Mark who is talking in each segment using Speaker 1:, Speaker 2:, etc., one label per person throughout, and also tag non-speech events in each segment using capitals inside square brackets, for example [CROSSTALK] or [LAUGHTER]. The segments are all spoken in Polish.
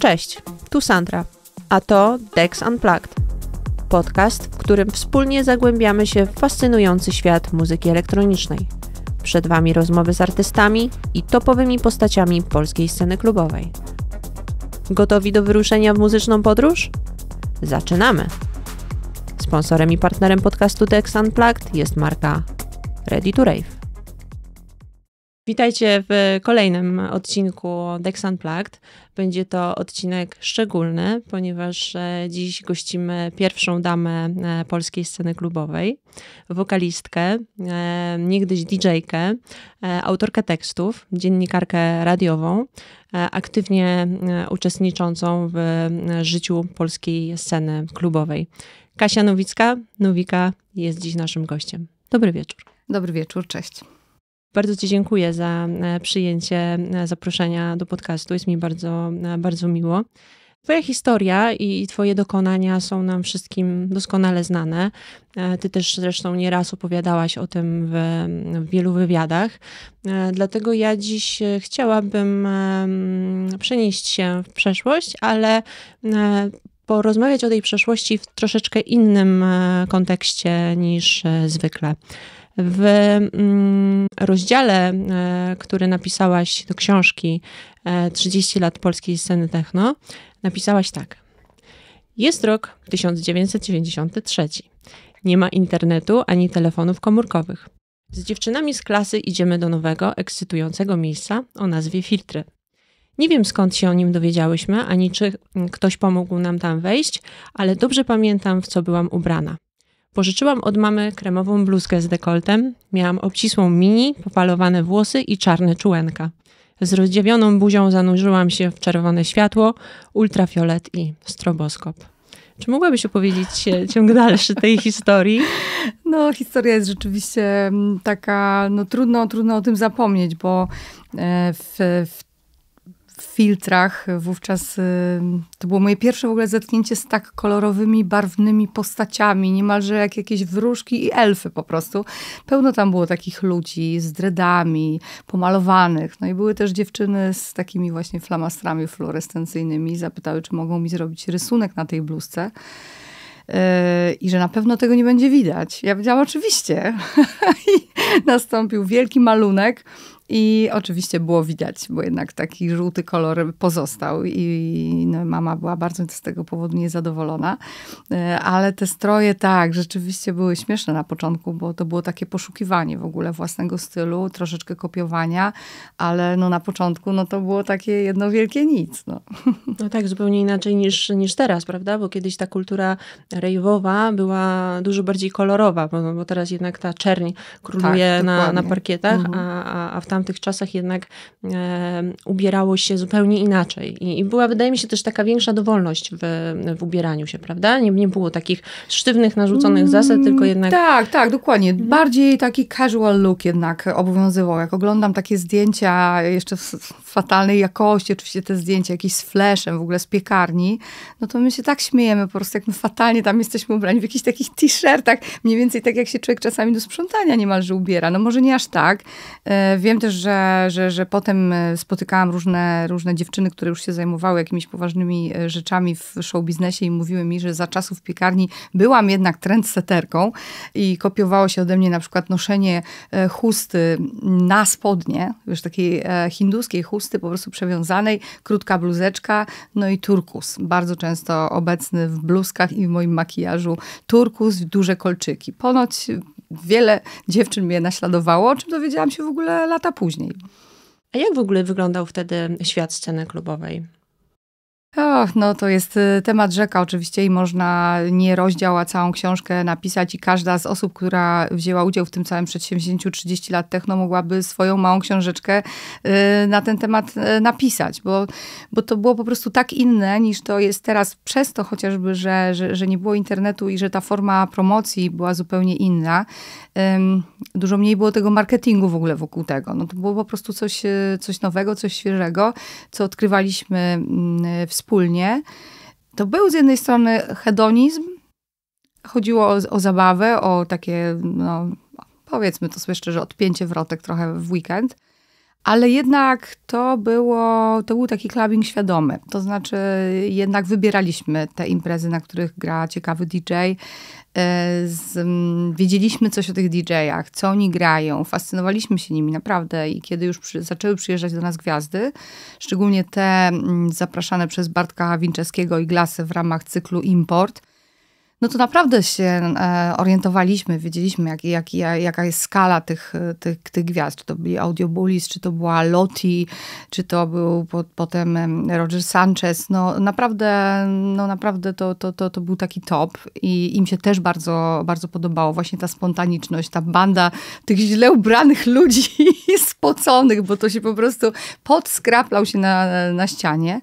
Speaker 1: Cześć, tu Sandra, a to Dex Unplugged. Podcast, w którym wspólnie zagłębiamy się w fascynujący świat muzyki elektronicznej. Przed Wami rozmowy z artystami i topowymi postaciami polskiej sceny klubowej. Gotowi do wyruszenia w muzyczną podróż? Zaczynamy! Sponsorem i partnerem podcastu Dex Unplugged jest marka Ready to Rave. Witajcie w kolejnym odcinku Dex Unplugged. Będzie to odcinek szczególny, ponieważ e, dziś gościmy pierwszą damę e, polskiej sceny klubowej, wokalistkę, e, niegdyś DJ-kę, autorkę tekstów, dziennikarkę radiową, aktywnie uczestniczącą w życiu polskiej sceny klubowej. Kasia Nowicka, Nowika jest dziś naszym gościem. Dobry wieczór. Dobry wieczór, cześć. Bardzo Ci dziękuję za e, przyjęcie e, zaproszenia do podcastu. Jest mi bardzo, e, bardzo miło. Twoja historia i Twoje dokonania są nam wszystkim doskonale znane. Ty też zresztą nieraz opowiadałaś o tym w, w wielu wywiadach. Dlatego ja dziś chciałabym przenieść się w przeszłość, ale porozmawiać o tej przeszłości w troszeczkę innym kontekście niż zwykle. W mm, rozdziale, e, który napisałaś do książki 30 e, lat polskiej sceny techno, napisałaś tak. Jest rok 1993. Nie ma internetu ani telefonów komórkowych. Z dziewczynami z klasy idziemy do nowego, ekscytującego miejsca o nazwie Filtry. Nie wiem skąd się o nim dowiedziałyśmy, ani czy ktoś pomógł nam tam wejść, ale dobrze pamiętam, w co byłam ubrana. Pożyczyłam od mamy kremową bluzkę z dekoltem, miałam obcisłą mini, popalowane włosy i czarne czułenka. Z rozdziawioną buzią zanurzyłam się w czerwone światło, ultrafiolet i stroboskop. Czy mogłabyś opowiedzieć [LAUGHS] ciąg dalszy tej
Speaker 2: historii? No, historia jest rzeczywiście mm, taka, no trudno, trudno o tym zapomnieć, bo e, w, w w filtrach. Wówczas y, to było moje pierwsze w ogóle zetknięcie z tak kolorowymi, barwnymi postaciami, niemalże jak jakieś wróżki i elfy po prostu. Pełno tam było takich ludzi z dredami, pomalowanych. No i były też dziewczyny z takimi właśnie flamastrami fluorescencyjnymi. Zapytały, czy mogą mi zrobić rysunek na tej bluzce. Y, i że na pewno tego nie będzie widać. Ja powiedziałam oczywiście. [LAUGHS] I nastąpił wielki malunek i oczywiście było widać, bo jednak taki żółty kolor pozostał i no, mama była bardzo z tego powodu niezadowolona. E, ale te stroje tak, rzeczywiście były śmieszne na początku, bo to było takie poszukiwanie w ogóle własnego stylu, troszeczkę kopiowania, ale no, na początku no, to było takie jedno wielkie nic. No, [LAUGHS] no tak, zupełnie inaczej niż, niż teraz, prawda? Bo kiedyś ta kultura rejwowa była
Speaker 1: dużo bardziej kolorowa, bo, bo teraz jednak ta czerń króluje tak, na, na parkietach, mhm. a, a, w tam tamtych czasach jednak e, ubierało się zupełnie inaczej. I, I, była, wydaje mi się, też taka większa dowolność w, w ubieraniu się, prawda? Nie, nie było takich sztywnych, narzuconych mm, zasad, tylko jednak. Tak,
Speaker 2: tak, dokładnie. Mhm. Bardziej taki casual look jednak obowiązywał. Jak oglądam takie zdjęcia jeszcze w fatalnej jakości, oczywiście te zdjęcia jakieś z fleszem, w ogóle z piekarni, no to my się tak śmiejemy po prostu, jak my fatalnie tam jesteśmy ubrani w jakichś takich t-shirtach, mniej więcej tak jak się człowiek czasami do sprzątania niemalże ubiera. No może nie aż tak. E, wiem też, też, że, że, że potem e, spotykałam różne, różne dziewczyny, które już się zajmowały jakimiś poważnymi e, rzeczami w show biznesie i mówiły mi, że za czasów piekarni byłam jednak trendseterką i kopiowało się ode mnie na przykład noszenie e, chusty na spodnie, już takiej hinduskiej chusty po prostu przewiązanej, krótka bluzeczka, no i turkus. Bardzo często obecny w bluzkach i w moim makijażu. Turkus, duże kolczyki. Ponoć wiele dziewczyn mnie naśladowało, o czym dowiedziałam się w ogóle lata później. A jak w ogóle wyglądał wtedy świat sceny klubowej? Och, no to jest y, temat rzeka oczywiście i można nie rozdział, a całą książkę napisać i każda z osób, która wzięła udział w tym całym przedsięwzięciu 30 lat techno mogłaby swoją małą książeczkę y, na ten temat y, napisać, bo, bo to było po prostu tak inne niż to jest teraz przez to chociażby, że, że, że nie było internetu i że ta forma promocji była zupełnie inna. Dużo mniej było tego marketingu w ogóle wokół tego. No to było po prostu coś, coś nowego, coś świeżego, co odkrywaliśmy mm, w wspólnie, to był z jednej strony hedonizm, chodziło o, o zabawę, o takie, no, powiedzmy to słyszę, że odpięcie wrotek trochę w weekend, ale jednak to, było, to był taki clubbing świadomy. To znaczy, jednak wybieraliśmy te imprezy, na których gra ciekawy DJ. E, z, wiedzieliśmy coś o tych DJ-ach, co oni grają, fascynowaliśmy się nimi naprawdę. I kiedy już przy, zaczęły przyjeżdżać do nas gwiazdy, szczególnie te zapraszane przez Bartka Winczeskiego i Glasy w ramach cyklu Import, no to naprawdę się e, orientowaliśmy, wiedzieliśmy, jak, jak, jaka jest skala tych, tych, tych gwiazd. Czy to byli Audiobulis, czy to była Loti, czy to był po, potem Roger Sanchez. No naprawdę, no naprawdę to, to, to, to był taki top i im się też bardzo, bardzo podobało. Właśnie ta spontaniczność, ta banda tych źle ubranych ludzi [LAUGHS] spoconych, bo to się po prostu podskraplał się na, na ścianie.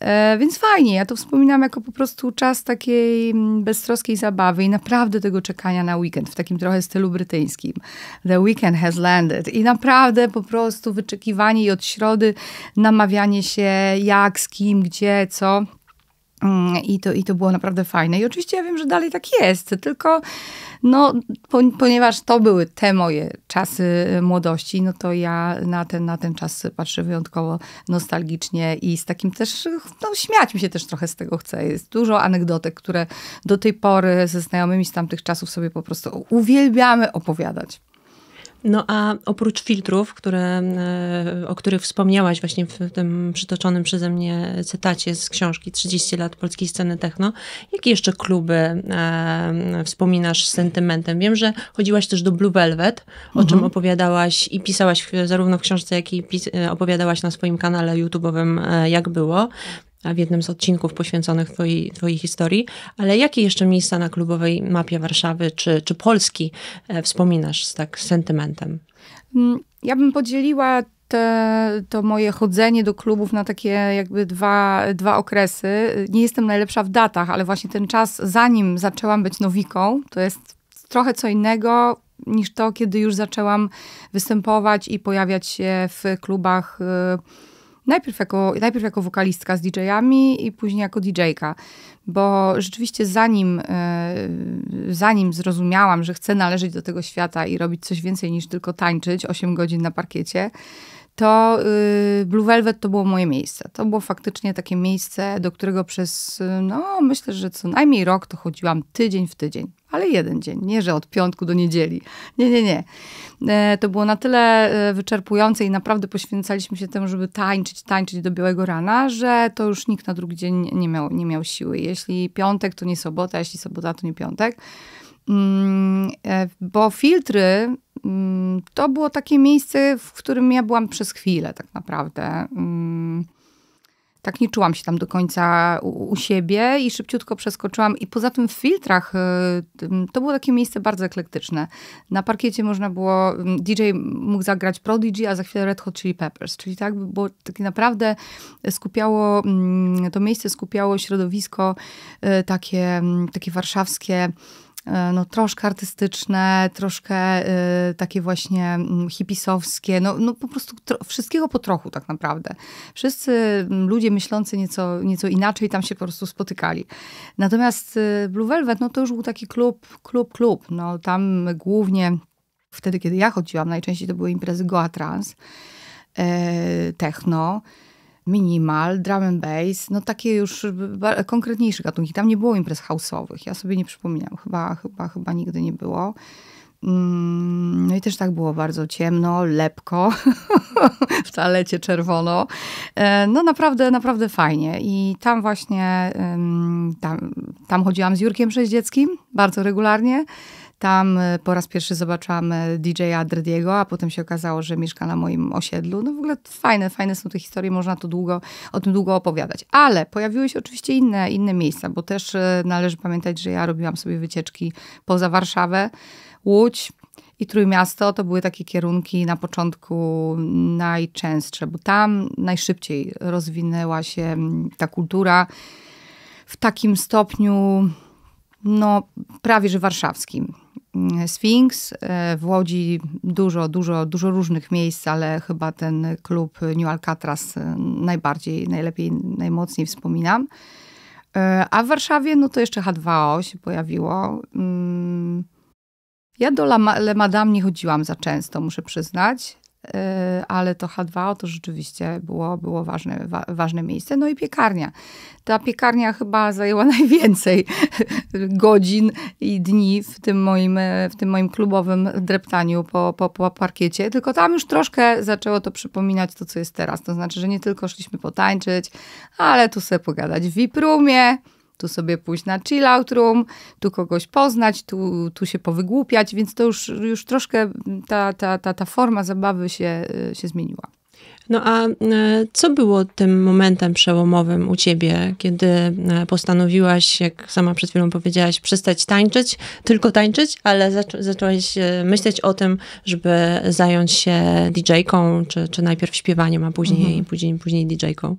Speaker 2: E, więc fajnie, ja to wspominam jako po prostu czas takiej mm, beztroskiej zabawy i naprawdę tego czekania na weekend w takim trochę stylu brytyjskim. The weekend has landed. I naprawdę po prostu wyczekiwanie i od środy namawianie się jak, z kim, gdzie, co. Mm, I to, I to było naprawdę fajne. I oczywiście ja wiem, że dalej tak jest, tylko no, po, ponieważ to były te moje czasy e, młodości, no to ja na ten, na ten czas patrzę wyjątkowo nostalgicznie i z takim też, no śmiać mi się też trochę z tego chce. Jest dużo anegdotek, które do tej pory ze znajomymi z tamtych czasów sobie po prostu uwielbiamy opowiadać.
Speaker 1: No a oprócz filtrów, które, e, o których wspomniałaś właśnie w tym przytoczonym przeze mnie cytacie z książki 30 lat polskiej sceny techno, jakie jeszcze kluby e, wspominasz z sentymentem? Wiem, że chodziłaś też do Blue Velvet, o mhm. czym opowiadałaś i pisałaś zarówno w książce, jak i e, opowiadałaś na swoim kanale YouTube'owym, e, jak było w jednym z odcinków poświęconych twojej, twojej historii. Ale jakie jeszcze miejsca na klubowej mapie Warszawy czy, czy Polski e, wspominasz z tak sentymentem?
Speaker 2: Mm, ja bym podzieliła te, to moje chodzenie do klubów na takie jakby dwa, dwa okresy. Nie jestem najlepsza w datach, ale właśnie ten czas, zanim zaczęłam być nowiką, to jest trochę co innego niż to, kiedy już zaczęłam występować i pojawiać się w klubach. Y, Najpierw jako, najpierw jako wokalistka z DJ-ami i później jako DJ-ka, bo rzeczywiście zanim, e, zanim zrozumiałam, że chcę należeć do tego świata i robić coś więcej niż tylko tańczyć 8 godzin na parkiecie, to y, Blue Velvet to było moje miejsce. To było faktycznie takie miejsce, do którego przez, y, no myślę, że co najmniej rok to chodziłam tydzień w tydzień, ale jeden dzień, nie że od piątku do niedzieli. Nie, nie, nie. E, to było na tyle e, wyczerpujące i naprawdę poświęcaliśmy się temu, żeby tańczyć, tańczyć do białego rana, że to już nikt na drugi dzień nie miał, nie miał siły. Jeśli piątek, to nie sobota, jeśli sobota, to nie piątek. Mm, e, bo filtry mm, to było takie miejsce, w którym ja byłam przez chwilę, tak naprawdę. Mm, tak nie czułam się tam do końca u, siebie i szybciutko przeskoczyłam. I poza tym w filtrach y, to było takie miejsce bardzo eklektyczne. Na parkiecie można było, DJ mógł zagrać Prodigy, a za chwilę Red Hot Chili Peppers. Czyli tak, bo tak naprawdę skupiało, to miejsce skupiało środowisko y, takie, takie warszawskie, E, no, troszkę artystyczne, troszkę y, takie właśnie mm, hipisowskie, no, no po prostu wszystkiego po trochu tak naprawdę. Wszyscy mm, ludzie myślący nieco, nieco inaczej tam się po prostu spotykali. Natomiast e, Blue Velvet, no to już był taki klub, klub, klub. No, tam głównie wtedy, kiedy ja chodziłam, najczęściej to były imprezy Goa Trans, y, techno, minimal, drum and bass, no takie już konkretniejsze gatunki. Tam nie było imprez house'owych, ja sobie nie przypominam, chyba, chyba, chyba nigdy nie było. Mm, no i też tak było bardzo ciemno, lepko, [LAUGHS] w toalecie czerwono. E, no naprawdę, naprawdę fajnie. I tam właśnie, tam, tam chodziłam z Jurkiem Przeździeckim bardzo regularnie. Tam e, po raz pierwszy zobaczyłam e, DJ-a Drediego, a potem się okazało, że mieszka na moim osiedlu. No w ogóle fajne, fajne są te historie, można tu długo, o tym długo opowiadać. Ale pojawiły się oczywiście inne, inne miejsca, bo też e, należy pamiętać, że ja robiłam sobie wycieczki poza Warszawę, Łódź, i Trójmiasto to były takie kierunki na początku najczęstsze, bo tam najszybciej rozwinęła się ta kultura w takim stopniu, no prawie że warszawskim. Mm, Sphinx. E, w Łodzi dużo, dużo, dużo różnych miejsc, ale chyba ten klub New Alcatraz e, najbardziej, najlepiej, najmocniej wspominam. E, a w Warszawie, no to jeszcze H2O się pojawiło. Mm, ja do Le Madame nie chodziłam za często, muszę przyznać. Y, ale to H2O to rzeczywiście było, było ważne, wa, ważne miejsce. No i piekarnia. Ta piekarnia chyba zajęła [LAUGHS] najwięcej godzin i dni w tym moim, w tym moim klubowym dreptaniu po, po, po parkiecie, tylko tam już troszkę zaczęło to przypominać to, co jest teraz. To znaczy, że nie tylko szliśmy potańczyć, ale tu sobie pogadać w wiprumie, tu sobie pójść na chillout room, tu kogoś poznać, tu, tu się powygłupiać, więc to już, już troszkę ta, ta, ta, ta forma zabawy się, y, się zmieniła.
Speaker 1: No a e, co było tym momentem przełomowym u ciebie, kiedy e, postanowiłaś, jak sama przed chwilą powiedziałaś, przestać tańczyć, tylko tańczyć, ale zacząłaś zaczęłaś e, myśleć o tym, żeby zająć się DJ-ką, czy, czy najpierw śpiewaniem, a później, mhm. później, później DJ-ką?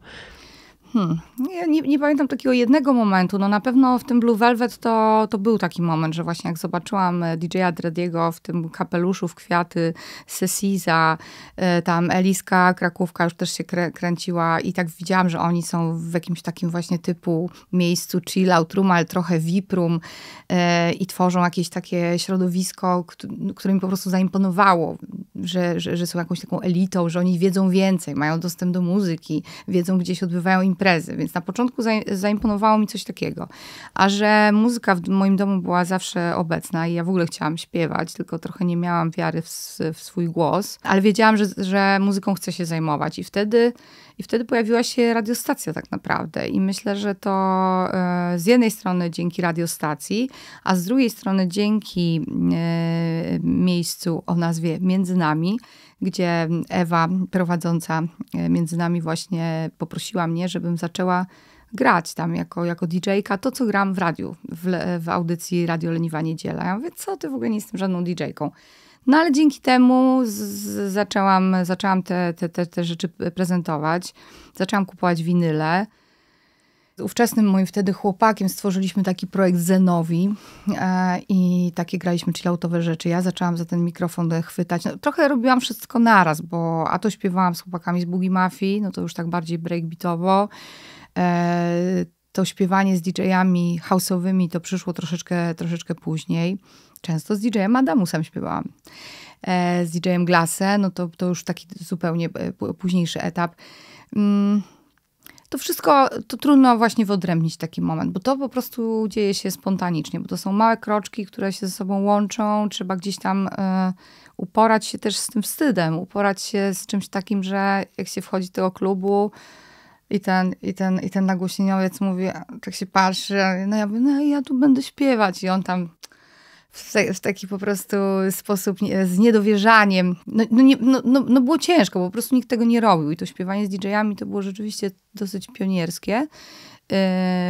Speaker 2: Hmm. Ja nie, nie, pamiętam takiego jednego momentu. No na pewno w tym Blue Velvet to, to był taki moment, że właśnie jak zobaczyłam e, DJ-a Drediego w tym kapeluszu w kwiaty, Sesiza, e, tam Eliska Krakówka już też się krę kręciła i tak widziałam, że oni są w jakimś takim właśnie typu miejscu chill out room, ale trochę VIP room e, i tworzą jakieś takie środowisko, no, które mi po prostu zaimponowało, że, że, że są jakąś taką elitą, że oni wiedzą więcej, mają dostęp do muzyki, wiedzą gdzieś odbywają imprezy, imprezy, więc na początku zaimponowało mi coś takiego. A że muzyka w moim domu była zawsze obecna i ja w ogóle chciałam śpiewać, tylko trochę nie miałam wiary w, w swój głos, ale wiedziałam, że, że muzyką chcę się zajmować i wtedy i wtedy pojawiła się radiostacja tak naprawdę. I myślę, że to e, z jednej strony dzięki radiostacji, a z drugiej strony dzięki e, miejscu o nazwie Między Nami, gdzie Ewa prowadząca e, między nami właśnie poprosiła mnie, żebym zaczęła grać tam jako, jako DJ-ka to, co gram w radiu, w, w audycji Radio Leniwa Niedziela. Ja mówię, co ty w ogóle nie jestem żadną DJ-ką. No ale dzięki temu z, z, zaczęłam, zaczęłam te, te, te, te rzeczy prezentować, zaczęłam kupować winyle. Z ówczesnym moim wtedy chłopakiem stworzyliśmy taki projekt Zenowi e, i takie graliśmy chilloutowe rzeczy. Ja zaczęłam za ten mikrofon chwytać. No, trochę robiłam wszystko naraz, bo a to śpiewałam z chłopakami z Boogie Mafii, no to już tak bardziej breakbeatowo. E, to śpiewanie z DJ-ami house'owymi to przyszło troszeczkę, troszeczkę później. Często z DJ-em Adamusem śpiewałam e, z DJ-em Glassę, no to, to już taki zupełnie późniejszy etap. Mm, to wszystko, to trudno właśnie wyodrębnić taki moment, bo to po prostu dzieje się spontanicznie, bo to są małe kroczki, które się ze sobą łączą, trzeba gdzieś tam y, uporać się też z tym wstydem, uporać się z czymś takim, że jak się wchodzi do tego klubu, i ten, i ten, i ten nagłośnieniowiec mówi, tak się patrzy, no ja mówię, no ja tu będę śpiewać. I on tam w, taki po prostu sposób z niedowierzaniem. No, no, nie, no, no, no, było ciężko, po prostu nikt tego nie robił. I to śpiewanie z DJ-ami to było rzeczywiście dosyć pionierskie. Yy,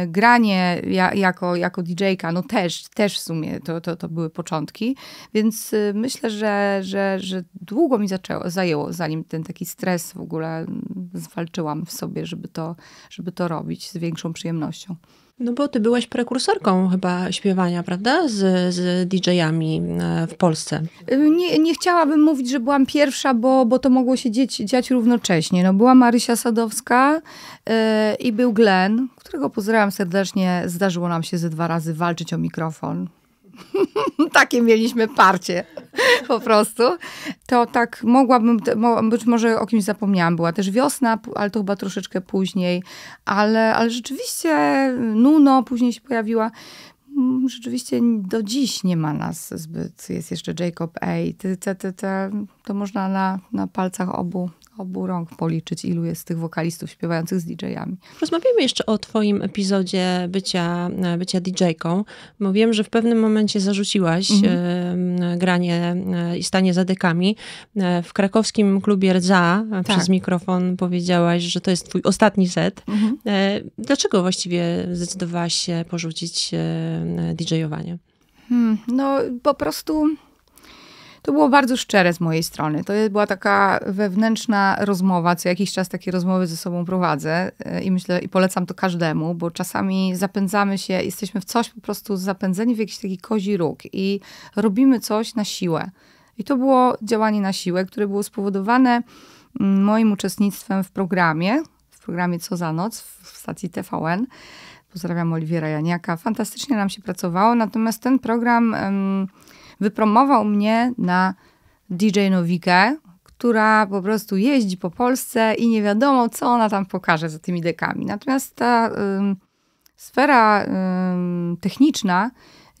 Speaker 2: granie ja, jako, jako DJ-ka, no też, też w sumie to, to, to były początki, więc y, myślę, że, że, że długo mi zaczęło, zajęło, zanim ten taki stres w ogóle mm, zwalczyłam w sobie, żeby to, żeby to robić z większą przyjemnością.
Speaker 1: No bo ty byłaś prekursorką chyba śpiewania, prawda? Z, z DJ-ami
Speaker 2: e, w Polsce. Y, nie, nie chciałabym mówić, że byłam pierwsza, bo, bo to mogło się dzieć, dziać równocześnie. No, była Marysia Sadowska yy, i był Glen, którego pozdrawiam serdecznie. Zdarzyło nam się ze dwa razy walczyć o mikrofon. [LAUGHS] Takie mieliśmy parcie [LAUGHS] po prostu. To tak mogłabym, być może o kimś zapomniałam, była też wiosna, ale to chyba troszeczkę później, ale, ale rzeczywiście Nuno później się pojawiła. Mm, rzeczywiście do dziś nie ma nas zbyt. Jest jeszcze Jacob A. ty ty ty to można na, na palcach obu obu rąk policzyć, ilu jest tych wokalistów śpiewających z DJ-ami.
Speaker 1: Rozmawiamy jeszcze o Twoim epizodzie bycia, e, bycia DJ-ką, bo wiem, że w pewnym momencie zarzuciłaś mhm. granie e, i stanie za dekami. E, w krakowskim klubie Rdza tak. przez mikrofon powiedziałaś, że to jest Twój ostatni set. Mhm. Dlaczego właściwie zdecydowałaś się porzucić DJ-owanie?
Speaker 2: Hmm, no po prostu to było bardzo szczere z mojej strony. To była taka wewnętrzna rozmowa. Co jakiś czas takie rozmowy ze sobą prowadzę e, i myślę, i polecam to każdemu, bo czasami zapędzamy się, jesteśmy w coś po prostu zapędzeni w jakiś taki kozi róg i robimy coś na siłę. I to było działanie na siłę, które było spowodowane mm, moim uczestnictwem w programie, w programie Co za noc w stacji TVN. Pozdrawiam Oliwiera Janiaka. Fantastycznie nam się pracowało, natomiast ten program. Um, wypromował mnie na DJ Nowikę, która po prostu jeździ po Polsce i nie wiadomo, co ona tam pokaże za tymi dekami. Natomiast ta ym, sfera ym, techniczna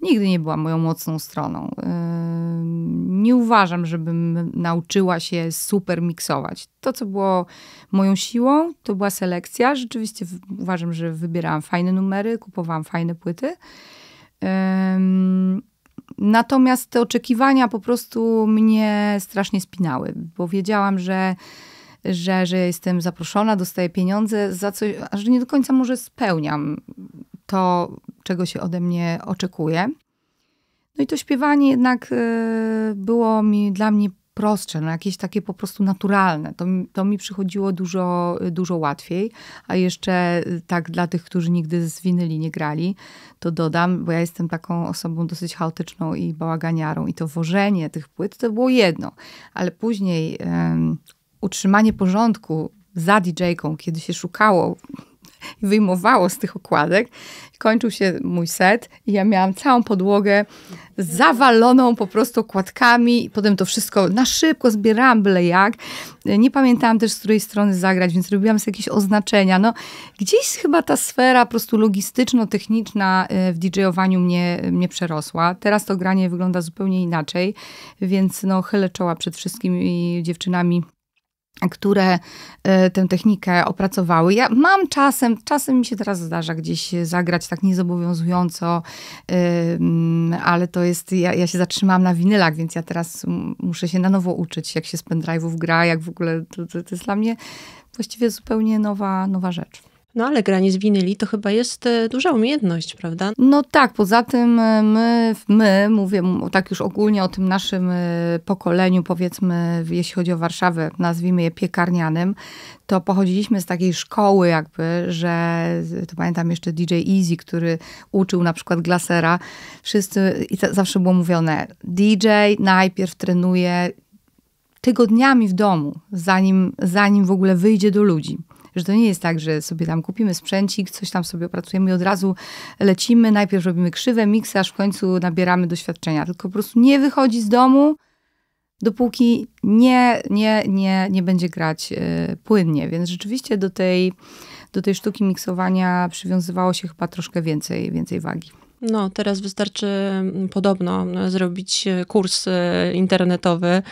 Speaker 2: nigdy nie była moją mocną stroną. Ym, nie uważam, żebym nauczyła się super miksować. To, co było moją siłą, to była selekcja. Rzeczywiście uważam, że wybierałam fajne numery, kupowałam fajne płyty. Ym, Natomiast te oczekiwania po prostu mnie strasznie spinały, bo wiedziałam, że, że, że jestem zaproszona, dostaję pieniądze za coś, a że nie do końca może spełniam to, czego się ode mnie oczekuje. No i to śpiewanie jednak e, było mi dla mnie prostsze, no jakieś takie po prostu naturalne. To, to mi przychodziło dużo, dużo łatwiej. A jeszcze y, tak dla tych, którzy nigdy z winyli nie grali, to dodam, bo ja jestem taką osobą dosyć chaotyczną i bałaganiarą i to wożenie tych płyt to było jedno, ale później um, utrzymanie porządku za DJ-ką, kiedy się szukało i wyjmowało z tych okładek. Kończył się mój set i ja miałam całą podłogę zawaloną po prostu okładkami. Potem to wszystko na szybko zbierałam byle jak. Nie pamiętałam też, z której strony zagrać, więc robiłam sobie jakieś oznaczenia. No, gdzieś chyba ta sfera po prostu logistyczno-techniczna e, w DJowaniu mnie, mnie przerosła. Teraz to granie wygląda zupełnie inaczej, więc no, chylę czoła przed wszystkimi dziewczynami które e, tę technikę opracowały. Ja mam czasem, czasem mi się teraz zdarza gdzieś zagrać tak niezobowiązująco, ale to jest, ja, ja się zatrzymałam na winylach, więc ja teraz muszę się na nowo uczyć, jak się z pendrive'ów gra, jak w ogóle, to, to, to jest dla mnie właściwie zupełnie nowa, nowa rzecz. No ale granie z winyli to chyba jest e, duża umiejętność, prawda? No tak, poza tym e, my, my mówię tak już ogólnie o tym naszym e, pokoleniu, powiedzmy, jeśli chodzi o Warszawę, nazwijmy je piekarnianym, to pochodziliśmy z takiej szkoły jakby, że to pamiętam jeszcze DJ Easy, który uczył na przykład glasera. Wszyscy, i zawsze było mówione, DJ najpierw trenuje tygodniami w domu, zanim, zanim w ogóle wyjdzie do ludzi że to nie jest tak, że sobie tam kupimy sprzęcik, coś tam sobie opracujemy i od razu lecimy, najpierw robimy krzywę, miksaż, w końcu nabieramy doświadczenia, tylko po prostu nie wychodzi z domu, dopóki nie, nie, nie, nie będzie grać e, płynnie. Więc rzeczywiście do tej, do tej sztuki miksowania przywiązywało się chyba troszkę więcej, więcej wagi.
Speaker 1: No, teraz wystarczy mm, podobno e, zrobić e, kurs e, internetowy,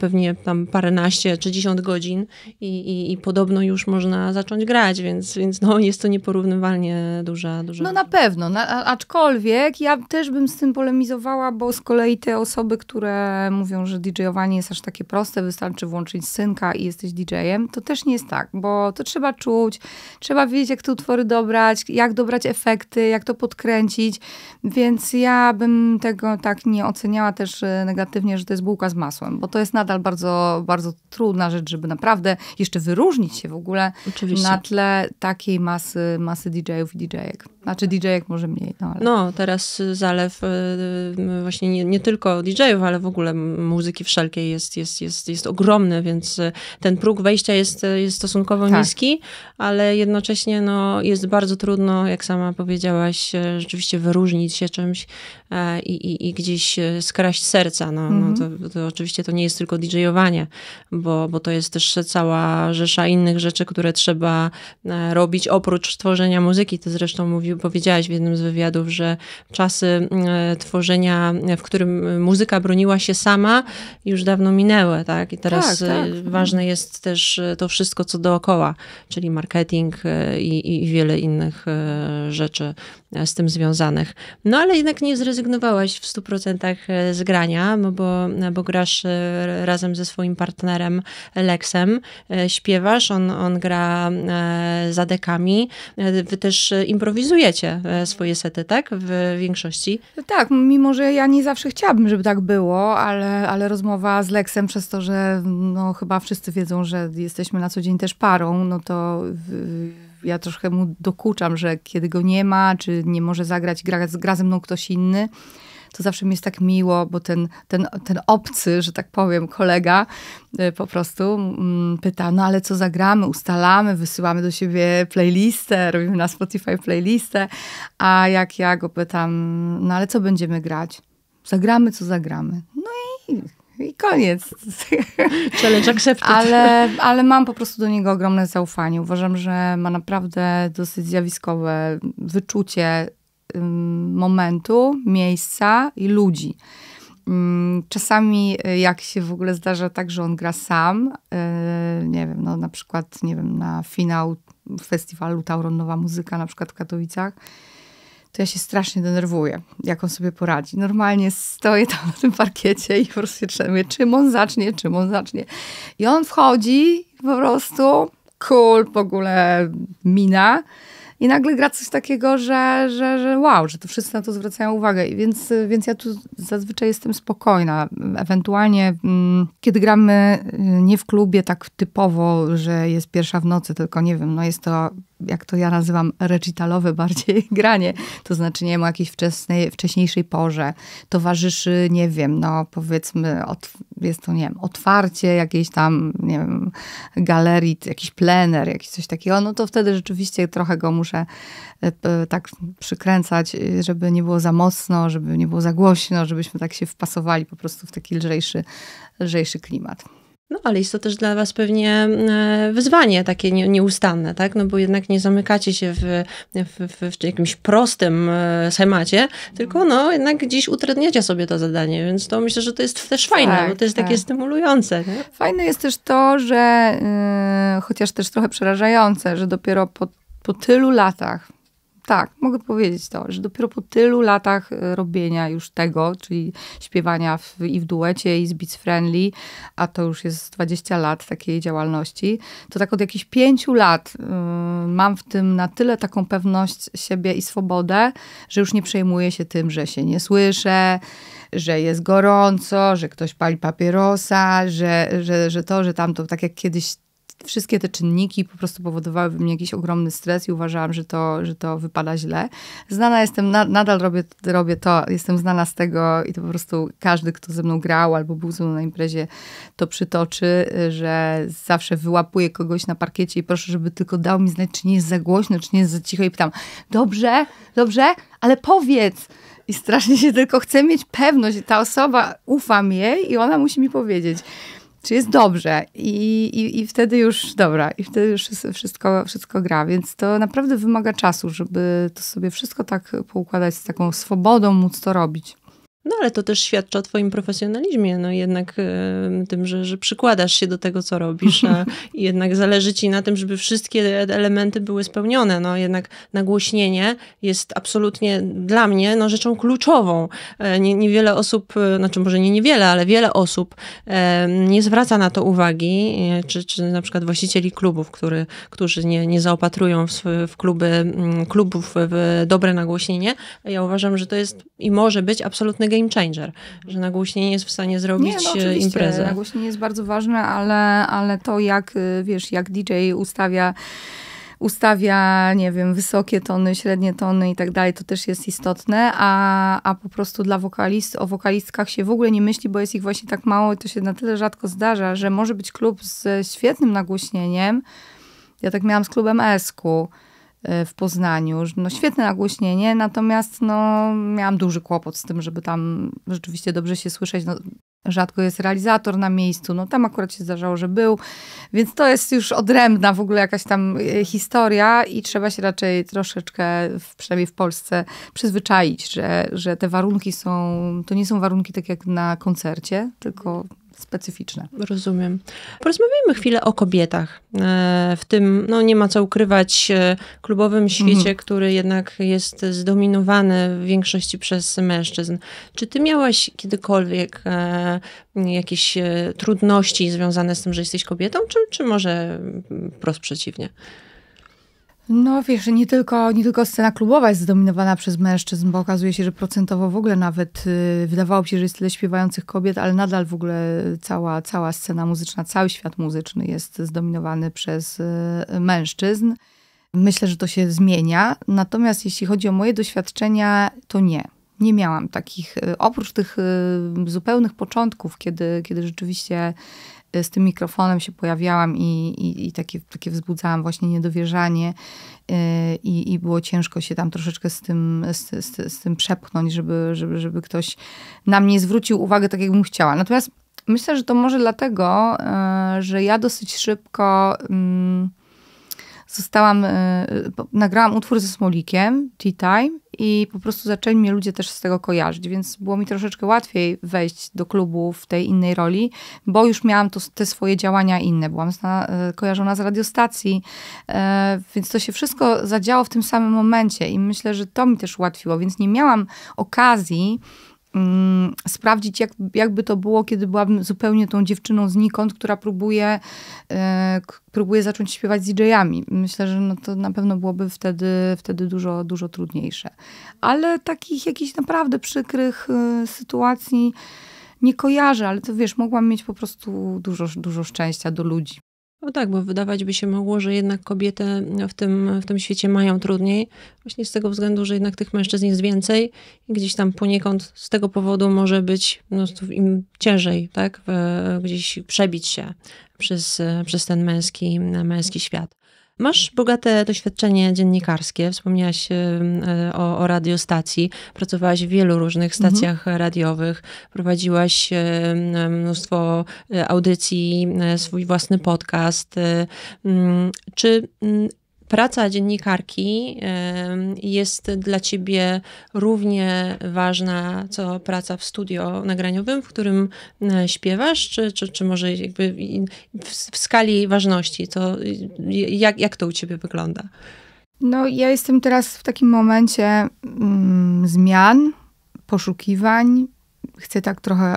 Speaker 1: pewnie tam paręnaście, trzydziesiąt godzin i, i, i, podobno już można zacząć grać, więc, więc no, [LAUGHS] jest to nieporównywalnie duża, duża... No na
Speaker 2: pewno, na, aczkolwiek ja też bym z tym polemizowała, bo z kolei te osoby, które mówią, że DJowanie jest aż takie proste, wystarczy włączyć synka i jesteś DJ-em, to też nie jest tak, bo to trzeba czuć, trzeba wiedzieć, jak te utwory dobrać, jak dobrać efekty, jak to podkręcić, kręcić, więc ja bym tego tak nie oceniała też y, negatywnie, że to jest bułka z masłem, bo to jest nadal bardzo, bardzo trudna rzecz, żeby naprawdę jeszcze wyróżnić się w ogóle Oczywiście. na tle takiej masy, masy DJ-ów i DJ-ek. Znaczy dj jak może mniej. No, ale...
Speaker 1: no teraz zalew e, właśnie nie, nie tylko DJ-ów, ale w ogóle muzyki wszelkiej jest, jest, jest, jest ogromny, więc e, ten próg wejścia jest, e, jest stosunkowo tak. niski, ale jednocześnie no, jest bardzo trudno, jak sama powiedziałaś, rzeczywiście wyróżnić się czymś i, i, i gdzieś skraść serca. No, no mhm. to, to, oczywiście to nie jest tylko DJ-owanie, bo, bo to jest też cała rzesza innych rzeczy, które trzeba robić oprócz tworzenia muzyki. to zresztą mówi mówił, powiedziałaś w jednym z wywiadów, że czasy e, tworzenia, w którym muzyka broniła się sama, już dawno minęły, tak? I teraz tak, tak. E, ważne mhm. jest też e, to wszystko, co dookoła, czyli marketing i, i wiele innych rzeczy E, z tym związanych. No ale jednak nie zrezygnowałaś w 100% e, z grania, no bo, e, bo grasz razem ze swoim partnerem Lexem, śpiewasz, on, on gra za dekami. Wy też improwizujecie swoje sety, tak? W większości.
Speaker 2: Tak, mimo że ja nie zawsze chciałabym, żeby tak było, ale, ale rozmowa z Lexem przez to, że no, chyba wszyscy wiedzą, że jesteśmy na co dzień też parą, no to ja troszkę mu dokuczam, że kiedy go nie ma, czy nie może zagrać, gra, gra ze mną ktoś inny, to zawsze mi jest tak miło, bo ten, ten, ten obcy, że tak powiem, kolega e, po prostu mm, pyta, no ale co zagramy, ustalamy, wysyłamy do siebie playlistę, robimy na Spotify playlistę, a jak ja go pytam, no ale co będziemy grać? Zagramy, co zagramy. No i i koniec. Challenge accepted. Ale, ale mam po prostu do niego ogromne zaufanie. Uważam, że ma naprawdę dosyć zjawiskowe wyczucie momentu, miejsca i ludzi. Mm, czasami y, jak się w ogóle zdarza tak, że on gra sam, y, nie wiem, no na przykład, nie wiem, na finał festiwalu Tauron Nowa Muzyka na przykład w Katowicach, to ja się strasznie denerwuję, jak on sobie poradzi. Normalnie stoję tam na tym parkiecie i po prostu się trzemię, czym on zacznie, czym on zacznie. I on wchodzi po prostu, cool w ogóle mina. I nagle gra coś takiego, że, że, że wow, że to wszyscy na to zwracają uwagę. I więc, więc ja tu zazwyczaj jestem spokojna. Ewentualnie, mm, kiedy gramy y, nie w klubie tak typowo, że jest pierwsza w nocy, tylko nie wiem, no jest to jak to ja nazywam, recitalowe bardziej [LAUGHS] granie. To znaczy, nie ma jakiejś wczesnej, wcześniejszej porze. Towarzyszy, nie wiem, no powiedzmy, od, jest to, nie wiem, otwarcie jakiejś tam, nie wiem, galerii, jakiś plener, jakiś coś takiego. No to wtedy rzeczywiście trochę go muszę e, tak przykręcać, żeby nie było za mocno, żeby nie było za głośno, żebyśmy tak się wpasowali po prostu w taki lżejszy, lżejszy klimat.
Speaker 1: No ale jest to też dla Was pewnie e, wyzwanie takie nieustanne, tak? No bo jednak nie zamykacie się w, w, w jakimś prostym e, schemacie, tylko no jednak gdzieś utrudniacie sobie to zadanie, więc
Speaker 2: to myślę, że to jest
Speaker 1: też fajne, tak, bo to jest tak. takie
Speaker 2: stymulujące. Nie? Fajne jest też to, że yy, chociaż też trochę przerażające, że dopiero po, po tylu latach tak, mogę powiedzieć to, że dopiero po tylu latach e, robienia już tego, czyli śpiewania w, i w duecie, i z Beats Friendly, a to już jest 20 lat takiej działalności, to tak od jakichś pięciu lat y, mam w tym na tyle taką pewność siebie i swobodę, że już nie przejmuję się tym, że się nie słyszę, że jest gorąco, że ktoś pali papierosa, że, że, że to, że tamto, tak jak kiedyś wszystkie te czynniki po prostu powodowały w mnie jakiś ogromny stres i uważałam, że to, że to wypada źle. Znana jestem, na, nadal robię, robię to, jestem znana z tego i to po prostu każdy, kto ze mną grał albo był ze mną na imprezie, to przytoczy, że zawsze wyłapuję kogoś na parkiecie i proszę, żeby tylko dał mi znać, czy nie jest za głośno, czy nie jest za cicho i pytam, dobrze, dobrze, ale powiedz, i strasznie się tylko chcę mieć pewność, ta osoba ufam jej i ona musi mi powiedzieć czy jest dobrze I, i, i wtedy już, dobra, i wtedy już wszystko, wszystko gra, więc to naprawdę wymaga czasu, żeby to sobie wszystko tak poukładać z taką swobodą móc to robić. No ale to też świadczy
Speaker 1: o twoim profesjonalizmie, no jednak y, tym, że, że przykładasz się do tego, co robisz, a [LAUGHS] jednak zależy ci na tym, żeby wszystkie elementy były spełnione, no jednak nagłośnienie jest absolutnie dla mnie no, rzeczą kluczową. E, nie, niewiele osób, e, znaczy może nie niewiele, ale wiele osób nie zwraca na to uwagi, czy, czy na przykład właścicieli klubów, który, którzy nie, nie zaopatrują w, w kluby, klubów w dobre nagłośnienie. Ja uważam, że to jest i może być absolutny game changer, że nagłośnienie jest w stanie zrobić nie, no e, imprezę.
Speaker 2: Nagłośnienie jest bardzo ważne, ale, ale to jak, e, wiesz, jak DJ ustawia ustawia, nie wiem, wysokie tony, średnie tony i tak dalej, to też jest istotne, a, a po prostu dla wokalist, o wokalistkach się w ogóle nie myśli, bo jest ich właśnie tak mało i to się na tyle rzadko zdarza, że może być klub z świetnym nagłośnieniem. Ja tak miałam z klubem Esku. E, w Poznaniu. No świetne nagłośnienie, natomiast no, miałam duży kłopot z tym, żeby tam rzeczywiście dobrze się słyszeć. No, rzadko jest realizator na miejscu, no tam akurat się zdarzało, że był, więc to jest już odrębna w ogóle jakaś tam e, historia i trzeba się raczej troszeczkę, przynajmniej w Polsce, przyzwyczaić, że, że te warunki są, to nie są warunki tak jak na koncercie, tylko specyficzne. Rozumiem. Porozmawiajmy chwilę o
Speaker 1: kobietach. E, w tym, no nie ma co ukrywać, e, klubowym świecie, mhm. który jednak jest zdominowany w większości przez mężczyzn. Czy ty miałaś kiedykolwiek e, jakieś trudności związane z tym, że jesteś kobietą, czy, czy może wprost przeciwnie?
Speaker 2: No wiesz, nie tylko, nie tylko scena klubowa jest zdominowana przez mężczyzn, bo okazuje się, że procentowo w ogóle nawet yy, wydawało się, że jest tyle śpiewających kobiet, ale nadal w ogóle cała, cała scena muzyczna, cały świat muzyczny jest zdominowany przez y, mężczyzn. Myślę, że to się zmienia. Natomiast jeśli chodzi o moje doświadczenia, to nie. Nie miałam takich, y, oprócz tych y, zupełnych początków, kiedy, kiedy rzeczywiście z tym mikrofonem się pojawiałam i, i, i takie, takie wzbudzałam właśnie niedowierzanie y, i, i było ciężko się tam troszeczkę z tym, z, z, z tym przepchnąć, żeby, żeby, żeby ktoś na mnie zwrócił uwagę tak, jakbym chciała. Natomiast myślę, że to może dlatego, y, że ja dosyć szybko... Mm, zostałam, e, nagrałam utwór ze Smolikiem, Tea Time i po prostu zaczęli mnie ludzie też z tego kojarzyć, więc było mi troszeczkę łatwiej wejść do klubu w tej innej roli, bo już miałam to, te swoje działania inne. Byłam zna, e, kojarzona z radiostacji, e, więc to się wszystko zadziało w tym samym momencie i myślę, że to mi też ułatwiło, więc nie miałam okazji Mm, sprawdzić, jak, jakby to było, kiedy byłabym zupełnie tą dziewczyną znikąd, która próbuje, y, próbuje zacząć śpiewać z DJ-ami. Myślę, że no to na pewno byłoby wtedy, wtedy dużo, dużo trudniejsze. Ale takich jakichś naprawdę przykrych y, sytuacji nie kojarzę, ale to wiesz, mogłam mieć po prostu dużo, dużo szczęścia do ludzi.
Speaker 1: No tak, bo wydawać by się mogło, że jednak kobiety w tym, w tym świecie mają trudniej, właśnie z tego względu, że jednak tych mężczyzn jest więcej i gdzieś tam poniekąd z tego powodu może być no, im ciężej, tak, gdzieś przebić się przez, przez ten męski, męski świat. Masz bogate doświadczenie dziennikarskie, wspomniałaś e, o, o radiostacji, pracowałaś w wielu różnych mhm. stacjach mhm. radiowych, prowadziłaś mnóstwo e, audycji, e, swój własny podcast. Czy praca dziennikarki jest dla ciebie równie ważna, co praca w studio nagraniowym, w którym e, śpiewasz, czy, czy, czy może jakby w, skali ważności, to jak, jak to u ciebie wygląda?
Speaker 2: No, ja jestem teraz w takim momencie mm, zmian, poszukiwań. Chcę tak trochę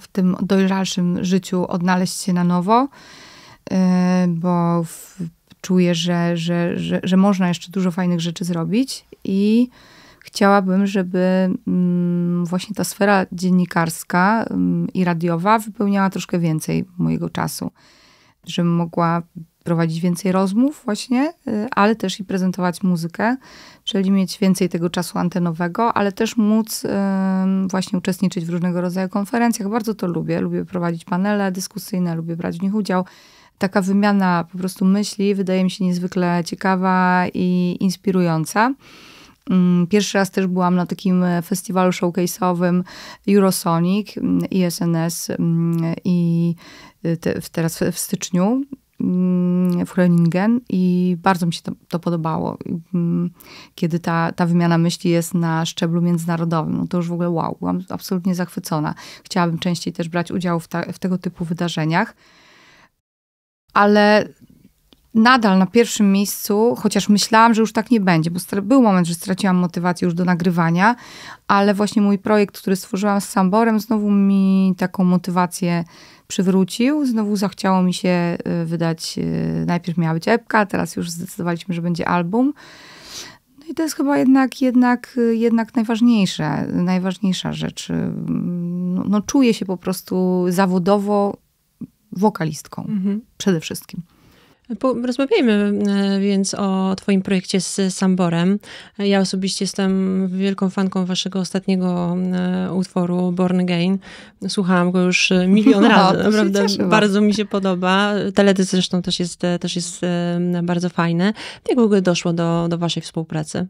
Speaker 2: w tym dojrzalszym życiu odnaleźć się na nowo, e, bo w czuję, że, że, że, że można jeszcze dużo fajnych rzeczy zrobić i chciałabym, żeby mm, właśnie ta sfera dziennikarska mm, i radiowa wypełniała troszkę więcej mojego czasu, żebym mogła prowadzić więcej rozmów właśnie, y, ale też i prezentować muzykę, czyli mieć więcej tego czasu antenowego, ale też móc y, właśnie uczestniczyć w różnego rodzaju konferencjach. Bardzo to lubię. Lubię prowadzić panele dyskusyjne, lubię brać w nich udział taka wymiana po prostu myśli wydaje mi się niezwykle ciekawa i inspirująca. Mm, pierwszy raz też byłam na takim e, festiwalu showcase'owym Eurosonic mm, e mm, i SNS e, i te, teraz w styczniu w Groningen i bardzo mi się to, to, podobało. Kiedy ta, ta wymiana myśli jest na szczeblu międzynarodowym, no to już w ogóle wow, byłam absolutnie zachwycona. Chciałabym częściej też brać udział w, ta, w tego typu wydarzeniach ale nadal na pierwszym miejscu, chociaż myślałam, że już tak nie będzie, bo był moment, że straciłam motywację już do nagrywania, ale właśnie mój projekt, który stworzyłam z Samborem, znowu mi taką motywację przywrócił. Znowu zachciało mi się y, wydać, y, najpierw miała być epka, teraz już zdecydowaliśmy, że będzie album. No i to jest chyba jednak, jednak, y, jednak najważniejsze, najważniejsza rzecz. No, no czuję się po prostu zawodowo wokalistką mhm. przede wszystkim.
Speaker 1: Rozmawiajmy e, więc o Twoim projekcie z Samborem. Ja osobiście jestem wielką fanką Waszego ostatniego e, utworu Born Again. Słuchałam go już e, milion [LAUGHS] razy, no, naprawdę bardzo mi się podoba. Teledysk zresztą też jest, też jest bardzo fajny. Jak w ogóle doszło do, do Waszej współpracy?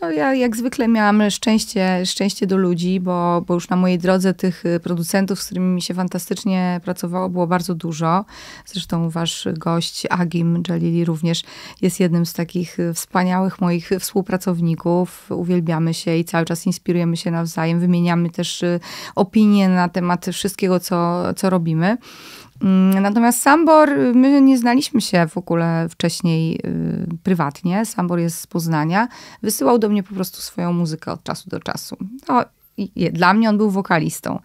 Speaker 2: To ja jak zwykle miałam szczęście, szczęście do ludzi, bo, bo już na mojej drodze tych y, producentów, z którymi mi się fantastycznie pracowało, było bardzo dużo. Zresztą wasz gość Agim Jalili również jest jednym z takich y, wspaniałych moich współpracowników. Uwielbiamy się i cały czas inspirujemy się nawzajem, wymieniamy też y, opinie na temat wszystkiego, co, co robimy. Mm, natomiast Sambor, y, my nie znaliśmy się w ogóle wcześniej y, prywatnie. Sambor jest z Poznania. Wysyłał do mnie po prostu swoją muzykę od czasu do czasu. No, i, dla mnie on był wokalistą.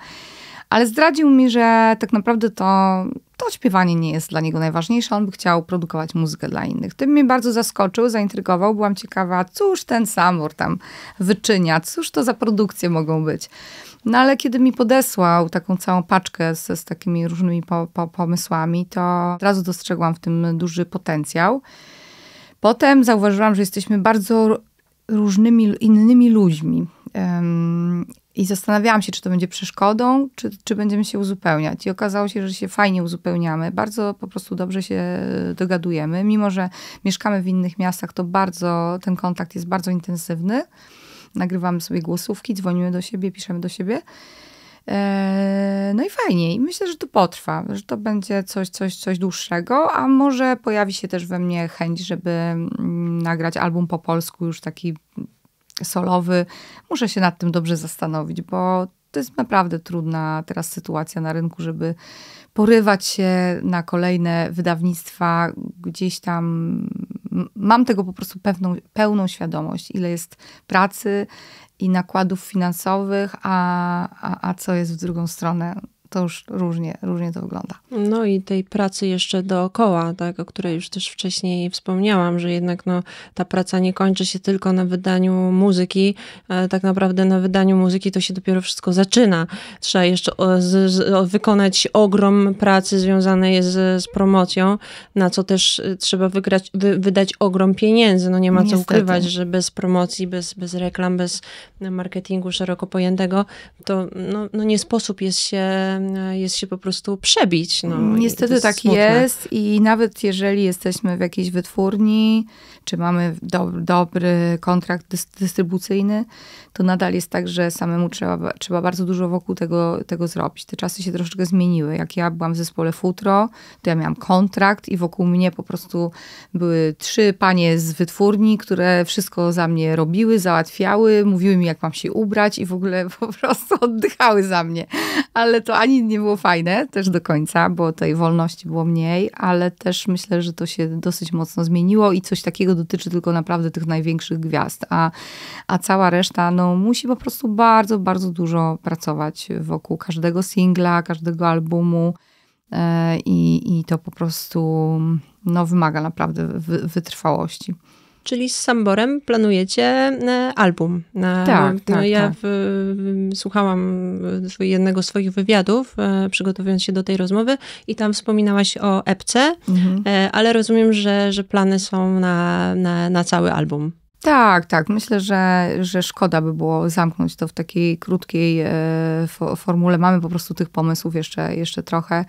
Speaker 2: Ale zdradził mi, że tak naprawdę to, to śpiewanie nie jest dla niego najważniejsze. On by chciał produkować muzykę dla innych. Tym mnie bardzo zaskoczył, zaintrygował. Byłam ciekawa, cóż ten Sambor tam wyczynia, cóż to za produkcje mogą być. No ale kiedy mi podesłał taką całą paczkę z, z takimi różnymi po, po, pomysłami, to od razu dostrzegłam w tym duży potencjał. Potem zauważyłam, że jesteśmy bardzo różnymi, innymi ludźmi. Um, I zastanawiałam się, czy to będzie przeszkodą, czy, czy będziemy się uzupełniać. I okazało się, że się fajnie uzupełniamy, bardzo po prostu dobrze się dogadujemy. Mimo, że mieszkamy w innych miastach, to bardzo ten kontakt jest bardzo intensywny nagrywamy sobie głosówki, dzwonimy do siebie, piszemy do siebie. Eee, no i fajnie. I myślę, że to potrwa, że to będzie coś, coś, coś dłuższego, a może pojawi się też we mnie chęć, żeby mm, nagrać album po polsku, już taki solowy. Muszę się nad tym dobrze zastanowić, bo to jest naprawdę trudna teraz sytuacja na rynku, żeby porywać się na kolejne wydawnictwa, gdzieś tam mam tego po prostu pewną, pełną świadomość, ile jest pracy i nakładów finansowych, a, a, a co jest w drugą stronę to już różnie, różnie to wygląda.
Speaker 1: No i tej pracy jeszcze dookoła, tak, o której już też wcześniej wspomniałam, że jednak no, ta praca nie kończy się tylko na wydaniu muzyki. E, tak naprawdę na wydaniu muzyki to się dopiero wszystko zaczyna. Trzeba jeszcze z, z, wykonać ogrom pracy związanej z, z, promocją, na co też e, trzeba wygrać, wy, wydać ogrom pieniędzy. No nie ma Niestety. co ukrywać, że bez promocji, bez, bez reklam, bez marketingu szeroko pojętego, to no, no nie sposób jest się jest się po prostu przebić.
Speaker 2: No, Niestety tak smutne. jest i nawet jeżeli jesteśmy w jakiejś wytwórni, czy mamy do, dobry kontrakt dystrybucyjny, to nadal jest tak, że samemu trzeba, trzeba bardzo dużo wokół tego, tego zrobić. Te czasy się troszeczkę zmieniły. Jak ja byłam w zespole Futro, to ja miałam kontrakt i wokół mnie po prostu były trzy panie z wytwórni, które wszystko za mnie robiły, załatwiały, mówiły mi, jak mam się ubrać i w ogóle [LAUGHS] po prostu oddychały za mnie. Ale to ani nie było fajne też do końca, bo tej wolności było mniej, ale też myślę, że to się dosyć mocno zmieniło i coś takiego dotyczy tylko naprawdę tych największych gwiazd, a, a cała reszta, no mną musi po prostu bardzo, bardzo dużo pracować wokół każdego singla, każdego albumu. E, I, i to po prostu no, wymaga naprawdę wy, wytrwałości.
Speaker 1: Czyli z Samborem planujecie e, album.
Speaker 2: E, tak, no, tak, ja tak.
Speaker 1: W, słuchałam jednego z Twoich wywiadów, przygotowując się do tej rozmowy, i tam wspominałaś o epce, mhm. ale rozumiem, że, że plany są na, na, na cały album. Tak, tak.
Speaker 2: Myślę, że, że szkoda by było zamknąć to w takiej krótkiej e, fo formule. Mamy po prostu tych pomysłów jeszcze, jeszcze trochę,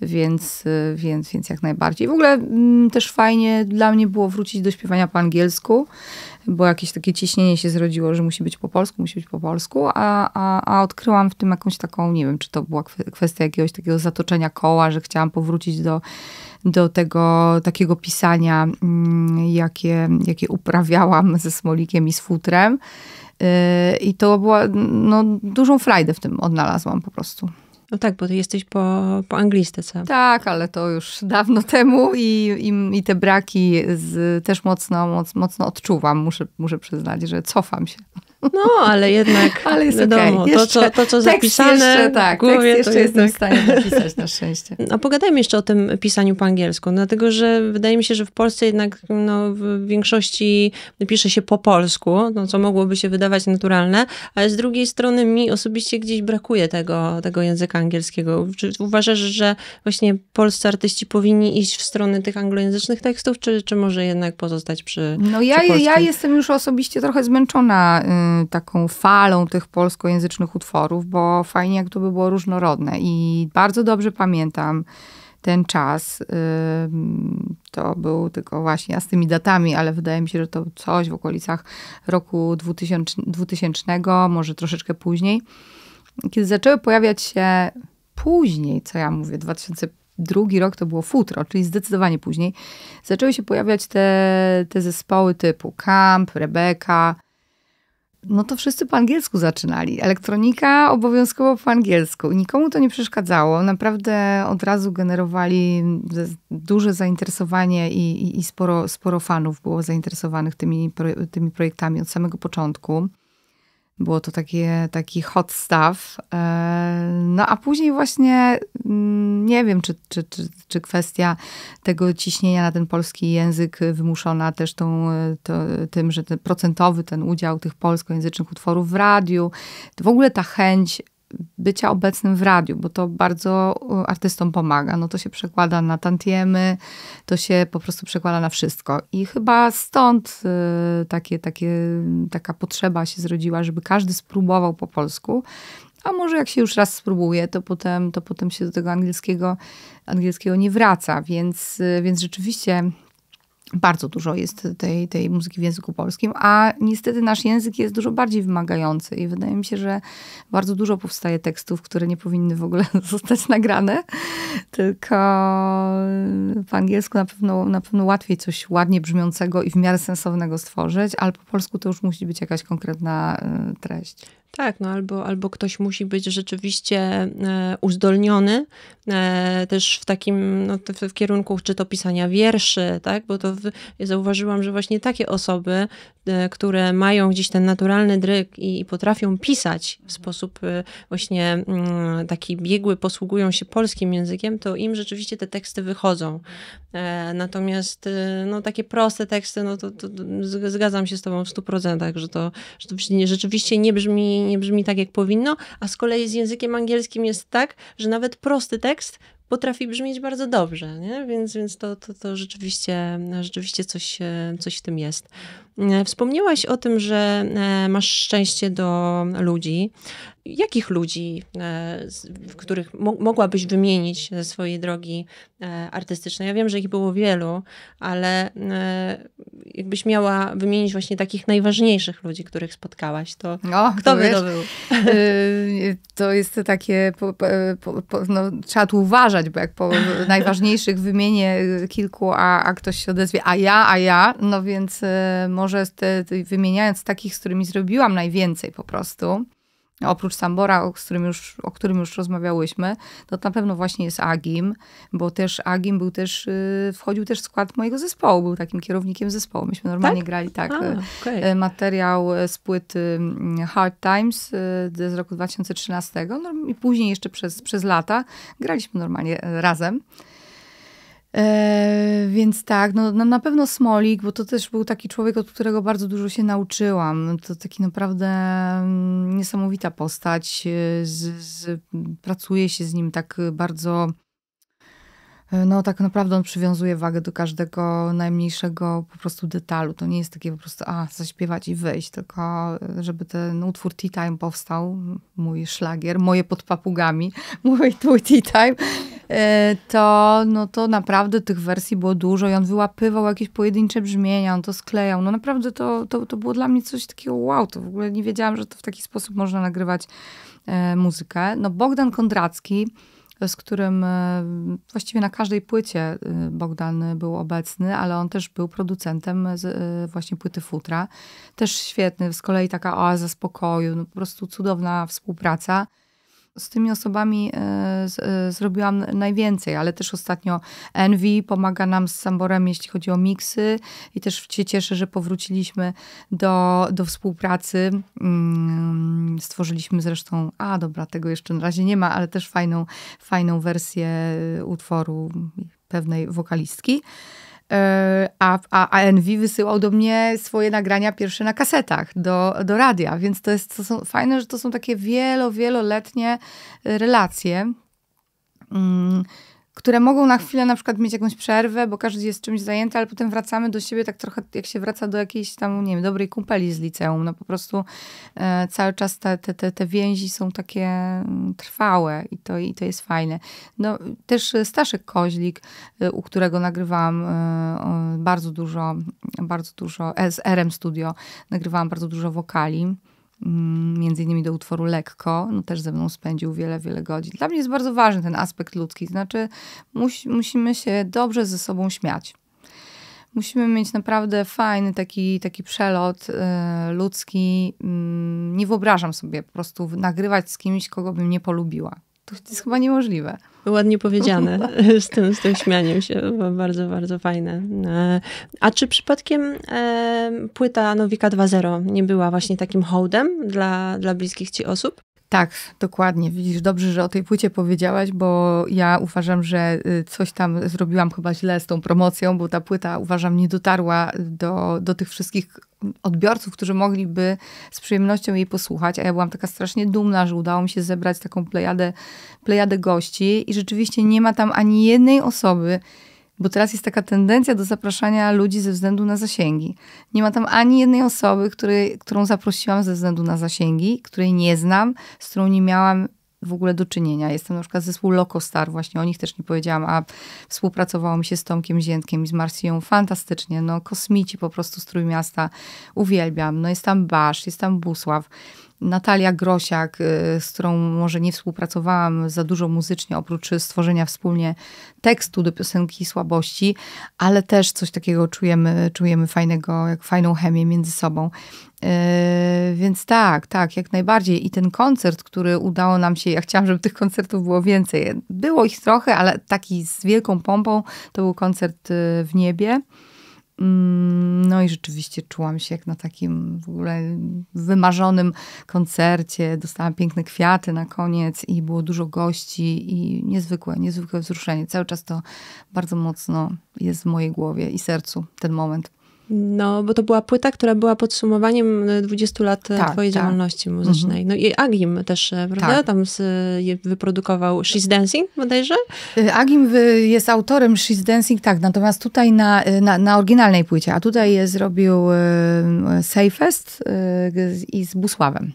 Speaker 2: więc, e, więc, więc jak najbardziej. W ogóle mm, też fajnie dla mnie było wrócić do śpiewania po angielsku, bo jakieś takie ciśnienie się zrodziło, że musi być po polsku, musi być po polsku, a, a, a odkryłam w tym jakąś taką, nie wiem, czy to była kwestia jakiegoś takiego zatoczenia koła, że chciałam powrócić do do tego takiego pisania, mm, jakie, jakie uprawiałam ze Smolikiem i z Futrem. Y, I to była, no, dużą frajdę w tym odnalazłam po prostu.
Speaker 1: No tak, bo ty jesteś po, po anglistyce. Tak, ale to już dawno
Speaker 2: [LAUGHS] temu i, i, i te braki z, też mocno, moc, mocno odczuwam. Muszę, muszę przyznać, że cofam się.
Speaker 1: No, ale jednak ale jest wiadomo, okay. jeszcze, to, co, to co zapisane jeszcze, tak, w głowie, jeszcze to jestem w stanie napisać na szczęście. A [LAUGHS] no, pogadajmy jeszcze o tym pisaniu po angielsku, no, dlatego że wydaje mi się, że w Polsce jednak no, w większości pisze się po polsku, no, co mogłoby się wydawać naturalne, ale z drugiej strony mi osobiście gdzieś brakuje tego, tego języka angielskiego. Czy uważasz, że właśnie polscy artyści powinni iść w stronę tych anglojęzycznych tekstów, czy, czy może jednak pozostać przy No ja, przy ja
Speaker 2: jestem już osobiście trochę zmęczona... Y taką falą tych polskojęzycznych utworów, bo fajnie jak to by było różnorodne. I bardzo dobrze pamiętam ten czas. Y, to był tylko właśnie ja z tymi datami, ale wydaje mi się, że to coś w okolicach roku 2000, może troszeczkę później. Kiedy zaczęły pojawiać się później, co ja mówię, 2002 rok to było futro, czyli zdecydowanie później, zaczęły się pojawiać te, te zespoły typu Camp, Rebeka, no to wszyscy po angielsku zaczynali. Elektronika obowiązkowo po angielsku. I nikomu to nie przeszkadzało. Naprawdę od razu generowali duże zainteresowanie i, i, i sporo, sporo fanów było zainteresowanych tymi, tymi projektami od samego początku. Było to takie, taki hot stuff. E, no a później właśnie mm, nie wiem, czy, czy, czy, czy kwestia tego ciśnienia na ten polski język wymuszona też tą, e, to, tym, że ten procentowy ten udział tych polskojęzycznych utworów w radiu, w ogóle ta chęć bycia obecnym w radiu, bo to bardzo y, artystom pomaga. No to się przekłada na tantiemy, to się po prostu przekłada na wszystko. I chyba stąd y, takie, takie, taka potrzeba się zrodziła, żeby każdy spróbował po polsku. A może jak się już raz spróbuje, to potem, to potem się do tego angielskiego, angielskiego nie wraca. Więc, y, więc rzeczywiście bardzo dużo jest tej, tej muzyki w języku polskim, a niestety nasz język jest dużo bardziej wymagający i wydaje mi się, że bardzo dużo powstaje tekstów, które nie powinny w ogóle [LAUGHS] zostać nagrane, tylko po angielsku na pewno, na pewno łatwiej coś ładnie brzmiącego i w miarę sensownego stworzyć, ale po polsku to już musi być jakaś konkretna e, treść.
Speaker 1: Tak, no albo, albo ktoś musi być rzeczywiście e, uzdolniony e, też w takim no, w kierunku czy to pisania wierszy, tak? bo to w, zauważyłam, że właśnie takie osoby, e, które mają gdzieś ten naturalny dryk i, i potrafią pisać w mhm. sposób właśnie mm, taki biegły, posługują się polskim językiem, to im rzeczywiście te teksty wychodzą. Natomiast no, takie proste teksty, no to, to zgadzam się z tobą w 100%, że to, że to rzeczywiście nie brzmi nie brzmi tak, jak powinno, a z kolei z językiem angielskim jest tak, że nawet prosty tekst potrafi brzmieć bardzo dobrze, nie? więc, więc to, to, to rzeczywiście, rzeczywiście coś, e, coś w tym jest. E, wspomniałaś o tym, że e, masz szczęście do ludzi. Jakich ludzi, e, których mogłabyś wymienić ze swojej drogi artystycznej? Ja wiem, że ich było wielu, ale jakbyś miała wymienić właśnie takich najważniejszych ludzi, których spotkałaś, to no, kto to by wiesz, to był?
Speaker 2: Y, to jest takie, po, po, po, no, trzeba tu uważać, bo jak po [LAUGHS] najważniejszych wymienię y, kilku, a, a ktoś się odezwie, a ja, a ja, no więc może y, może te, te, wymieniając takich, z którymi zrobiłam najwięcej po prostu, oprócz Sambora, o którym, już, o którym już rozmawiałyśmy, to na pewno właśnie jest Agim, bo też Agim był też, y, wchodził też w skład mojego zespołu, był takim kierownikiem zespołu. Myśmy normalnie tak? grali, tak, A, y, okay. materiał y, z płyt Hard Times z roku 2013 no, i później jeszcze przez, przez lata graliśmy normalnie razem. E, więc tak, no, no, na pewno Smolik, bo to też był taki człowiek, od którego bardzo dużo się nauczyłam. No, to taki naprawdę mm, niesamowita postać. E, z, z, pracuje się z nim tak bardzo E, no tak naprawdę on przywiązuje wagę do każdego najmniejszego po prostu detalu. To nie jest takie po prostu, a, zaśpiewać i wyjść, tylko e, żeby ten utwór Tea Time powstał, mój szlagier, moje pod papugami, [LAUGHS] mój twój Tea Time, e, to, no to naprawdę tych wersji było dużo i on wyłapywał jakieś pojedyncze brzmienia, on to sklejał. No naprawdę to, to, to było dla mnie coś takiego wow, to w ogóle nie wiedziałam, że to w taki sposób można nagrywać muzykę. No Bogdan Kondracki z którym e, właściwie na każdej płycie e, Bogdan był obecny, ale on też był producentem e, właśnie płyty Futra. Też świetny, z kolei taka oaza spokoju, no po prostu cudowna współpraca z tymi osobami e, z, e, zrobiłam najwięcej, ale też ostatnio Envy pomaga nam z Samborem, jeśli chodzi o miksy i też się cieszę, że powróciliśmy do, do współpracy. Mm, stworzyliśmy zresztą, a dobra, tego jeszcze na razie nie ma, ale też fajną, fajną wersję e, utworu pewnej wokalistki. E, a, a, a Envy wysyłał do mnie swoje nagrania pierwsze na kasetach do, do radia, więc to jest to są, fajne, że to są takie wielo, wieloletnie relacje. Mm które mogą na chwilę na przykład mieć jakąś przerwę, bo każdy jest czymś zajęty, ale potem wracamy do siebie tak trochę, jak się wraca do jakiejś tam, nie wiem, dobrej kumpeli z liceum. No po prostu e, cały czas te, te, te, te więzi są takie mm, trwałe i to, i to jest fajne. No też e, Staszek Koźlik, e, u którego nagrywałam e, bardzo dużo, bardzo dużo, z RM Studio nagrywałam bardzo dużo wokali. Mm, między innymi do utworu Lekko, no też ze mną spędził wiele, wiele godzin. Dla mnie jest bardzo ważny ten aspekt ludzki, znaczy musi, musimy się dobrze ze sobą śmiać. Musimy mieć naprawdę fajny taki, taki przelot y, ludzki. Y, nie wyobrażam sobie po prostu nagrywać z kimś, kogo bym nie polubiła.
Speaker 1: To jest chyba niemożliwe. Ładnie powiedziane, [LAUGHS] [LAUGHS] z tym, z tym śmianiem się, bardzo, bardzo fajne. E, a czy przypadkiem e, płyta Nowika 2.0 nie była
Speaker 2: właśnie takim hołdem dla, dla bliskich ci osób? Tak, dokładnie. Widzisz, dobrze, że o tej płycie powiedziałaś, bo ja uważam, że y, coś tam zrobiłam chyba źle z tą promocją, bo ta płyta uważam nie dotarła do, do tych wszystkich odbiorców, którzy mogliby z przyjemnością jej posłuchać, a ja byłam taka strasznie dumna, że udało mi się zebrać taką plejadę, plejadę gości i rzeczywiście nie ma tam ani jednej osoby, bo teraz jest taka tendencja do zapraszania ludzi ze względu na zasięgi. Nie ma tam ani jednej osoby, który, którą zaprosiłam ze względu na zasięgi, której nie znam, z którą nie miałam w ogóle do czynienia. Jestem na przykład zespół Locostar, właśnie o nich też nie powiedziałam, a współpracowało mi się z Tomkiem Ziętkiem i z Marsją fantastycznie, no kosmici po prostu z Trójmiasta, uwielbiam. No jest tam Basz, jest tam Busław, Natalia Grosiak, y, z którą może nie współpracowałam za dużo muzycznie, oprócz stworzenia wspólnie tekstu do piosenki Słabości, ale też coś takiego czujemy, czujemy fajnego, jak fajną chemię między sobą. Y, więc tak, tak, jak najbardziej. I ten koncert, który udało nam się, ja chciałam, żeby tych koncertów było więcej. Było ich trochę, ale taki z wielką pompą to był koncert y, w niebie. Mm, no i rzeczywiście czułam się jak na takim w ogóle wymarzonym koncercie. Dostałam piękne kwiaty na koniec i było dużo gości i niezwykłe, niezwykłe wzruszenie. Cały czas to bardzo mocno jest w mojej głowie i sercu ten moment.
Speaker 1: No, bo to była płyta, która była podsumowaniem 20 e, lat e, tak, twojej tak. działalności
Speaker 2: mhm. muzycznej. Mhm.
Speaker 1: No i Agim też, e, prawda? Tak. Tam z, wyprodukował
Speaker 2: She's Dancing bodajże? Agim jest autorem She's Dancing, tak. Natomiast tutaj na, na, na oryginalnej płycie, a tutaj je zrobił Safest i z Busławem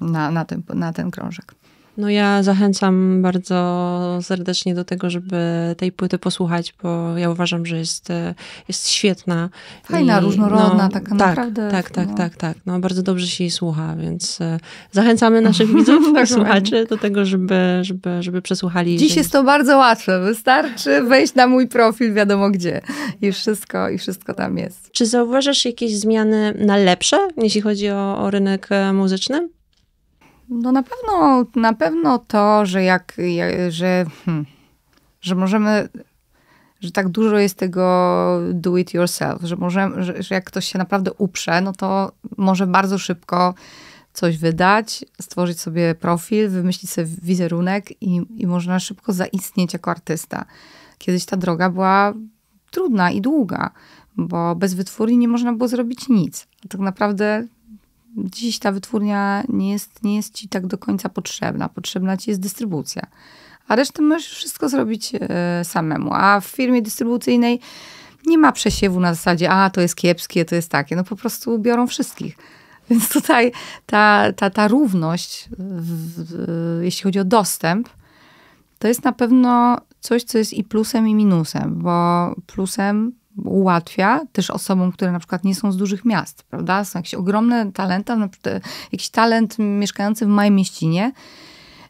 Speaker 2: na, na, ten, na ten krążek.
Speaker 1: No ja zachęcam bardzo serdecznie do tego, żeby tej płyty posłuchać, bo ja uważam, że jest, e, jest świetna. Fajna, i, różnorodna, no, taka tak, naprawdę. Tak, tak, no. tak, tak. No bardzo dobrze się jej słucha, więc e, zachęcamy naszych [LAUGHS] widzów, tak słuchaczy do tego, żeby, żeby,
Speaker 2: żeby przesłuchali. Dziś jest to bardzo łatwe. Wystarczy wejść na mój profil, wiadomo gdzie. I tak. wszystko, i wszystko tam jest. Czy zauważasz jakieś zmiany
Speaker 1: na lepsze, jeśli chodzi o, o rynek e, muzyczny?
Speaker 2: No na pewno, na pewno to, że jak, że, hmm, że możemy, że tak dużo jest tego do it yourself, że, możemy, że, że jak ktoś się naprawdę uprze, no to może bardzo szybko coś wydać, stworzyć sobie profil, wymyślić sobie wizerunek i, i można szybko zaistnieć jako artysta. Kiedyś ta droga była trudna i długa, bo bez wytwórni nie można było zrobić nic. Tak naprawdę dziś ta wytwórnia nie jest, nie jest ci tak do końca potrzebna. Potrzebna ci jest dystrybucja. A resztę możesz wszystko zrobić e, samemu. A w firmie dystrybucyjnej nie ma przesiewu na zasadzie, a to jest kiepskie, to jest takie. No po prostu biorą wszystkich. [LAUGHS] Więc tutaj ta, ta, ta równość, w, jeśli chodzi o dostęp, to jest na pewno coś, co jest i plusem, i minusem, bo plusem ułatwia też osobom, które na przykład nie są z dużych miast, prawda? Są jakieś ogromne talenty, e, jakiś talent mieszkający w małej mieścinie,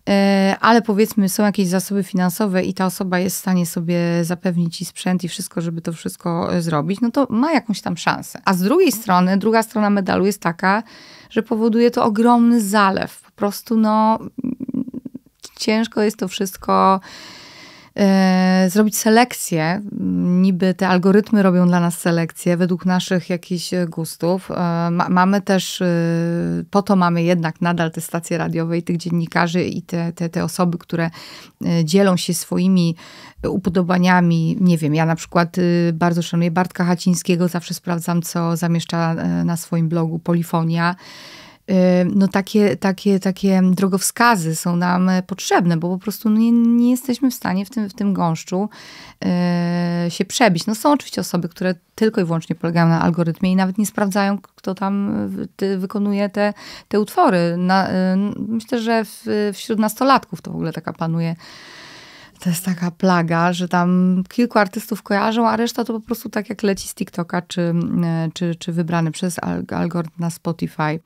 Speaker 2: e, ale powiedzmy są jakieś zasoby finansowe i ta osoba jest w stanie sobie zapewnić i sprzęt i wszystko, żeby to wszystko e, zrobić, no to ma jakąś tam szansę. A z drugiej strony, druga strona medalu jest taka, że powoduje to ogromny zalew. Po prostu no ciężko jest to wszystko E, zrobić selekcję. Niby te algorytmy robią dla nas selekcję według naszych jakichś e, gustów. E, ma, mamy też, po to mamy jednak nadal te stacje radiowe i tych dziennikarzy i te, te, te osoby, które dzielą się swoimi upodobaniami. Nie wiem, ja na przykład bardzo szanuję Bartka Hacińskiego, zawsze sprawdzam, co zamieszcza na swoim blogu Polifonia no takie, takie, takie drogowskazy są nam potrzebne, bo po prostu no, nie, nie jesteśmy w stanie w tym, w tym gąszczu yy, się przebić. No są oczywiście osoby, które tylko i wyłącznie polegają na algorytmie i nawet nie sprawdzają, kto tam wykonuje te, te utwory. Na, yy, myślę, że w, wśród nastolatków to w ogóle taka panuje to jest taka plaga, że tam kilku artystów kojarzą, a reszta to po prostu tak jak leci z TikToka, czy, yy, czy, czy wybrany przez algorytm na Spotify.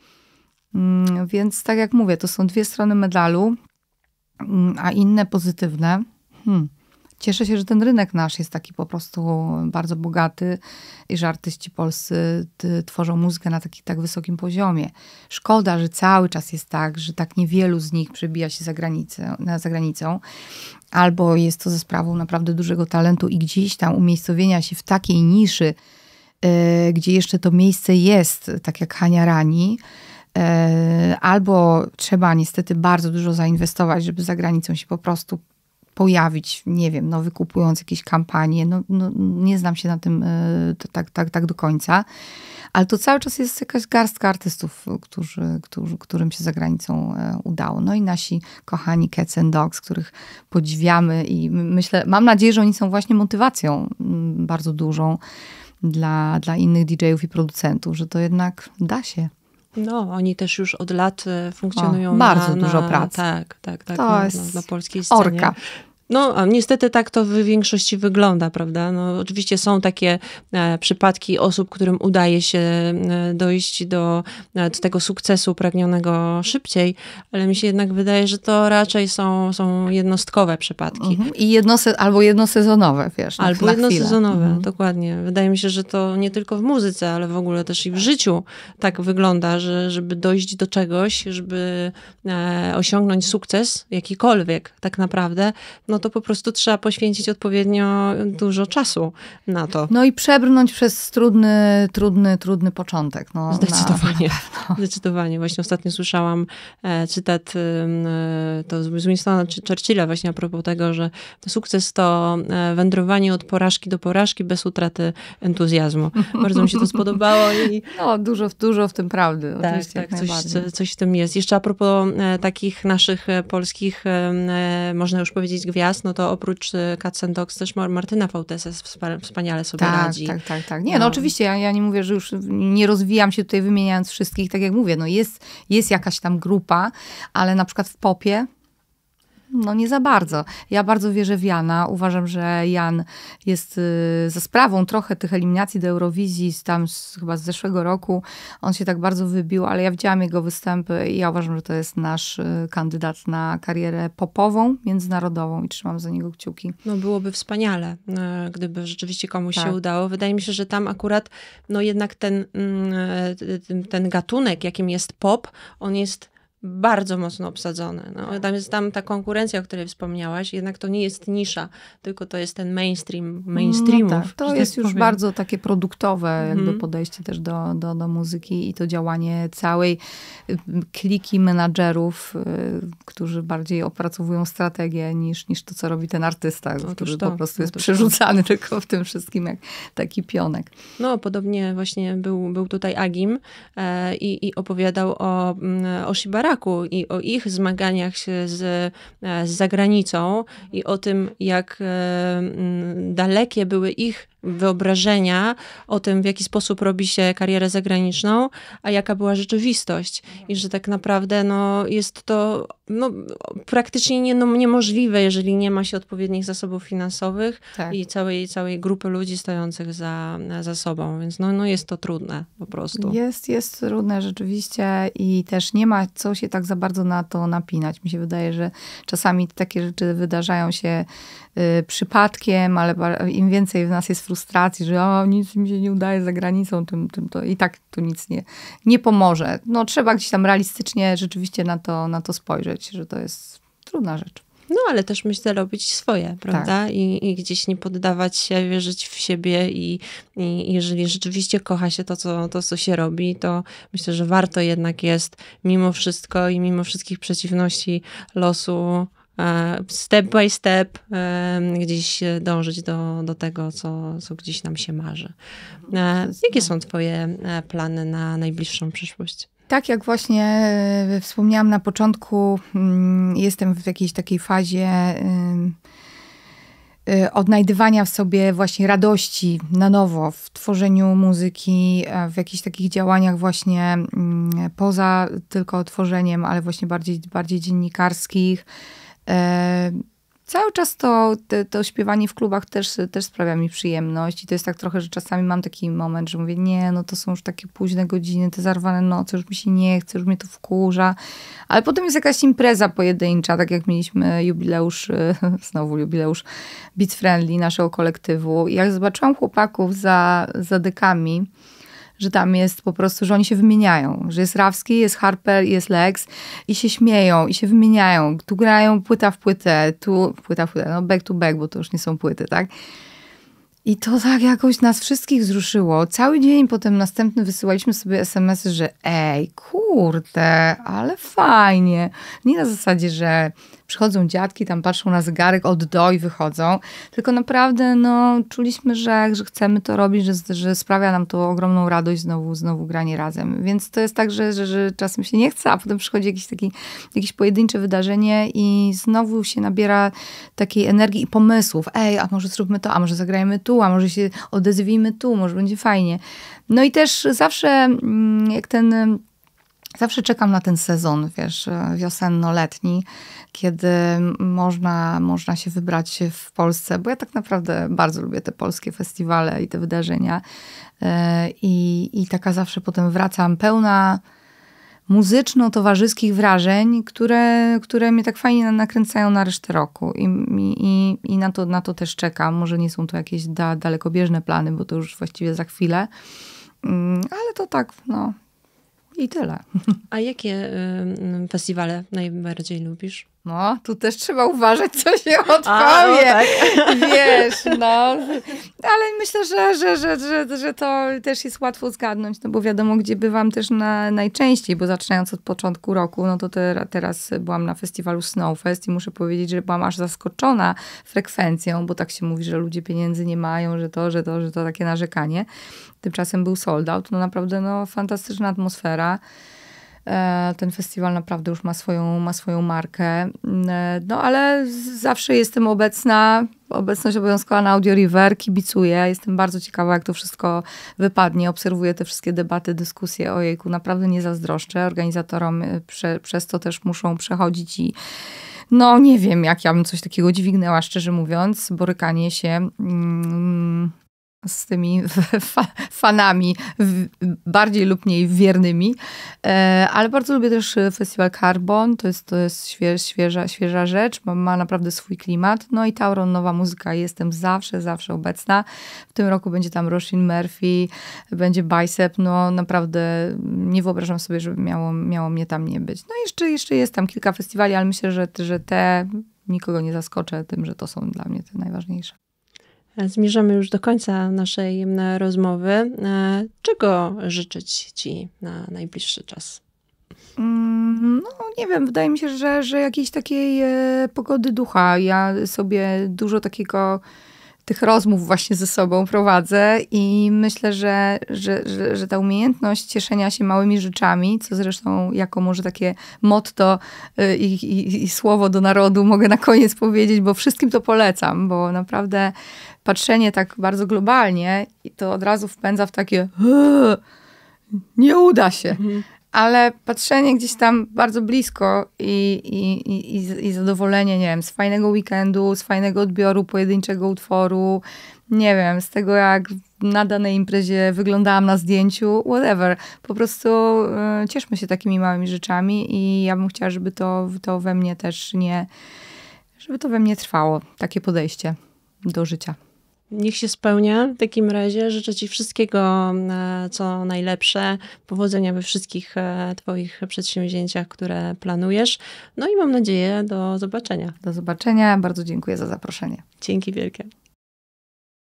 Speaker 2: Mm, więc tak jak mówię, to są dwie strony medalu, mm, a inne pozytywne. Hmm. Cieszę się, że ten rynek nasz jest taki po prostu bardzo bogaty i że artyści polscy tworzą muzykę na takim tak wysokim poziomie. Szkoda, że cały czas jest tak, że tak niewielu z nich przebija się za, granicę, za granicą, albo jest to ze sprawą naprawdę dużego talentu i gdzieś tam umiejscowienia się w takiej niszy, yy, gdzie jeszcze to miejsce jest, tak jak Hania Rani E, albo trzeba niestety bardzo dużo zainwestować, żeby za granicą się po prostu pojawić, nie wiem, no wykupując jakieś kampanie, no, no nie znam się na tym e, to, tak, tak, tak do końca, ale to cały czas jest jakaś garstka artystów, którzy, którzy, którym się za granicą e, udało. No i nasi kochani Cats and Dogs, których podziwiamy i myślę, mam nadzieję, że oni są właśnie motywacją mm, bardzo dużą dla, dla innych DJ-ów i producentów, że to jednak da się.
Speaker 1: No, oni też już od lat e, funkcjonują. O, bardzo na, na, dużo pracy. Tak, tak, tak. To na, jest na polskiej scenie. Orka. No, a niestety tak to w większości wygląda, prawda? No, oczywiście są takie e, przypadki osób, którym udaje się e, dojść do, e, do tego sukcesu pragnionego szybciej, ale mi się jednak wydaje, że to raczej są, są jednostkowe
Speaker 2: przypadki. Mhm. I jedno, albo jednosezonowe, wiesz. Albo jednosezonowe, mhm. dokładnie.
Speaker 1: Wydaje mi się, że to nie tylko w muzyce, ale w ogóle też i w życiu tak wygląda, że żeby dojść do czegoś, żeby e, osiągnąć sukces jakikolwiek tak naprawdę, no no to po prostu trzeba poświęcić odpowiednio dużo czasu na to.
Speaker 2: No i przebrnąć przez trudny, trudny, trudny początek. No, zdecydowanie.
Speaker 1: Na, na [LAUGHS] zdecydowanie. Właśnie ostatnio słyszałam e, cytat e, to z Winstona Churchilla właśnie a propos tego, że sukces to e, wędrowanie od porażki do porażki bez utraty entuzjazmu. [LAUGHS] Bardzo mi się to spodobało.
Speaker 2: I... No, dużo, dużo w tym prawdy. Tak, oczywiście, tak,
Speaker 1: coś, coś w tym jest. Jeszcze a propos e, takich naszych e, polskich, e, można już powiedzieć, gwiazd, no to oprócz y, Cats and Dogs też Martyna Fałtesa wspaniale sobie tak, radzi. Tak, tak, tak. Nie, no, no oczywiście,
Speaker 2: ja, ja nie mówię, że już nie rozwijam się tutaj wymieniając wszystkich, tak jak mówię, no jest, jest jakaś tam grupa, ale na przykład w popie no nie za bardzo. Ja bardzo wierzę w Jana. Uważam, że Jan jest y, za sprawą trochę tych eliminacji do Eurowizji tam z, chyba z zeszłego roku. On się tak bardzo wybił, ale ja widziałam jego występy i ja uważam, że to jest nasz y, kandydat na karierę popową, międzynarodową i trzymam za niego kciuki.
Speaker 1: No byłoby wspaniale, y, gdyby rzeczywiście komuś tak. się udało. Wydaje mi się, że tam akurat no jednak ten, mm, ten gatunek, jakim jest pop, on jest bardzo mocno obsadzone. No, tak. tam jest tam ta konkurencja, o której wspomniałaś, jednak to nie jest nisza, tylko to jest ten mainstream no mainstreamów. No tak, to tak jest tak już powiem. bardzo
Speaker 2: takie produktowe jakby mm. podejście też do, do, do muzyki i to działanie całej y, kliki menadżerów, y, którzy bardziej opracowują strategię niż, niż to, co robi ten artysta, Otóż który to, po prostu jest przerzucany to. [LAUGHS] tylko w tym wszystkim jak taki pionek.
Speaker 1: No, podobnie właśnie był, był tutaj Agim e, i i opowiadał o, mm, o Shibaraku, i o ich zmaganiach się z, e, z zagranicą i o tym, jak e, dalekie były ich wyobrażenia o tym, w jaki sposób robi się karierę zagraniczną, a jaka była rzeczywistość. I że tak naprawdę no, jest to no, praktycznie nie, no, niemożliwe, jeżeli nie ma się odpowiednich zasobów finansowych tak. i całej, całej grupy ludzi stojących za, za sobą. Więc no, no jest to trudne po prostu.
Speaker 2: Jest, jest trudne rzeczywiście i też nie ma co się tak za bardzo na to napinać. Mi się wydaje, że czasami takie rzeczy wydarzają się Y, przypadkiem, ale im więcej w nas jest frustracji, że o, nic mi się nie udaje za granicą, tym, tym to i tak to nic nie, nie pomoże. No trzeba gdzieś tam realistycznie rzeczywiście na to, na to spojrzeć, że to jest trudna rzecz.
Speaker 1: No, ale też myślę robić swoje, prawda? Tak. I, I, gdzieś nie poddawać się, wierzyć w siebie i, i jeżeli rzeczywiście kocha się to co, to, co się robi, to myślę, że warto jednak jest mimo wszystko i mimo wszystkich przeciwności losu E, step by step e, gdzieś dążyć do, do tego, co, co gdzieś nam się marzy. E, jakie są Twoje plany na najbliższą przyszłość?
Speaker 2: Tak, jak właśnie wspomniałam na początku, mm, jestem w jakiejś takiej fazie y, odnajdywania w sobie właśnie radości na nowo w tworzeniu muzyki, w jakichś takich działaniach właśnie mm, poza tylko tworzeniem, ale właśnie bardziej, bardziej dziennikarskich E, cały czas to, to, to śpiewanie w klubach też, też sprawia mi przyjemność i to jest tak trochę, że czasami mam taki moment, że mówię, nie, no to są już takie późne godziny, te zarwane noce, już mi się nie chce, już mnie to wkurza. Ale potem jest jakaś impreza pojedyncza, tak jak mieliśmy jubileusz, e, [LAUGHS] znowu jubileusz Beat Friendly, naszego kolektywu. I jak zobaczyłam chłopaków za, za dekami, że tam jest po prostu, że oni się wymieniają, że jest Rawski, jest Harper, jest Lex i się śmieją i się wymieniają. Tu grają płyta w płytę, tu płyta w płytę, no back to back, bo to już nie są płyty, tak? I to tak jakoś nas wszystkich wzruszyło. Cały dzień potem następny wysyłaliśmy sobie SMS-y, że ej, kurde, ale fajnie. Nie na zasadzie, że przychodzą dziadki, tam patrzą na zegarek od do i wychodzą. Tylko naprawdę no, czuliśmy, że, że chcemy to robić, że, że sprawia nam to ogromną radość znowu, znowu granie razem. Więc to jest tak, że, że, że czasem się nie chce, a potem przychodzi jakiś taki, jakieś pojedyncze wydarzenie i znowu się nabiera takiej energii i pomysłów. Ej, a może zróbmy to, a może zagrajmy tu, a może się odezwijmy tu, może będzie fajnie. No i też zawsze mm, jak ten Zawsze czekam na ten sezon, wiesz, wiosenno-letni, kiedy można, można się wybrać w Polsce, bo ja tak naprawdę bardzo lubię te polskie festiwale i te wydarzenia. E, I, i taka zawsze potem wracam pełna muzyczno-towarzyskich wrażeń, które, które mnie tak fajnie nakręcają na resztę roku. I, i, i na, to, na to też czekam. Może nie są to jakieś da, dalekobieżne plany, bo to już właściwie za chwilę. Mm, ale to tak, no, i tyle. [LAUGHS] A
Speaker 1: jakie y, festiwale najbardziej lubisz? No,
Speaker 2: tu też trzeba uważać, co się odpowie. A, no, tak. [LAUGHS] Wiesz, no. Ale myślę, że, że, że, że, że to też jest łatwo zgadnąć, no bo wiadomo, gdzie bywam też na, najczęściej, bo zaczynając od początku roku, no to te, teraz byłam na festiwalu Snowfest i muszę powiedzieć, że byłam aż zaskoczona frekwencją, bo tak się mówi, że ludzie pieniędzy nie mają, że to, że to, że to takie narzekanie. Tymczasem był sold out. No naprawdę no, fantastyczna atmosfera. E, ten festiwal naprawdę już ma swoją, ma swoją markę. E, no ale zawsze jestem obecna. Obecność obowiązkowa na Audio River, kibicuję. Jestem bardzo ciekawa, jak to wszystko wypadnie. Obserwuję te wszystkie debaty, dyskusje. Ojejku, naprawdę nie zazdroszczę organizatorom. E, prze, przez to też muszą przechodzić i no nie wiem, jak ja bym coś takiego dźwignęła, szczerze mówiąc. Borykanie się... Mm, z tymi [LAUGHS] fa fanami, bardziej lub mniej wiernymi. E, ale bardzo lubię też e, festiwal Carbon, to jest, to jest świe świeża, świeża rzecz, ma, ma, naprawdę swój klimat. No i Tauron, nowa muzyka, jestem zawsze, zawsze obecna. W tym roku będzie tam Roshin Murphy, będzie Bicep, no naprawdę nie wyobrażam sobie, żeby miało, miało mnie tam nie być. No jeszcze, jeszcze jest tam kilka festiwali, ale myślę, że, że te nikogo nie zaskoczę tym, że to są dla mnie te najważniejsze.
Speaker 1: Zmierzamy już do końca naszej e, rozmowy. E, czego życzyć Ci na najbliższy czas?
Speaker 2: Mm, no, nie wiem, wydaje mi się, że, że jakiejś takiej e, pogody ducha. Ja sobie dużo takiego tych rozmów właśnie ze sobą prowadzę i myślę, że, że, że, że, ta umiejętność cieszenia się małymi rzeczami, co zresztą jako może takie motto i, i, i, słowo do narodu mogę na koniec powiedzieć, bo wszystkim to polecam, bo naprawdę patrzenie tak bardzo globalnie i to od razu wpędza w takie nie uda się. Mhm. Ale patrzenie gdzieś tam bardzo blisko i, i, i, i zadowolenie, nie wiem, z fajnego weekendu, z fajnego odbioru pojedynczego utworu, nie wiem, z tego jak na danej imprezie wyglądałam na zdjęciu, whatever. Po prostu y, cieszmy się takimi małymi rzeczami i ja bym chciała, żeby to, to we mnie też nie, żeby to we mnie trwało, takie podejście do życia.
Speaker 1: Niech się spełnia w takim razie. Życzę Ci wszystkiego, mm, e, co najlepsze, powodzenia we wszystkich e, Twoich przedsięwzięciach, które planujesz. No i mam nadzieję, do zobaczenia. Do zobaczenia. Bardzo dziękuję za zaproszenie. Dzięki wielkie.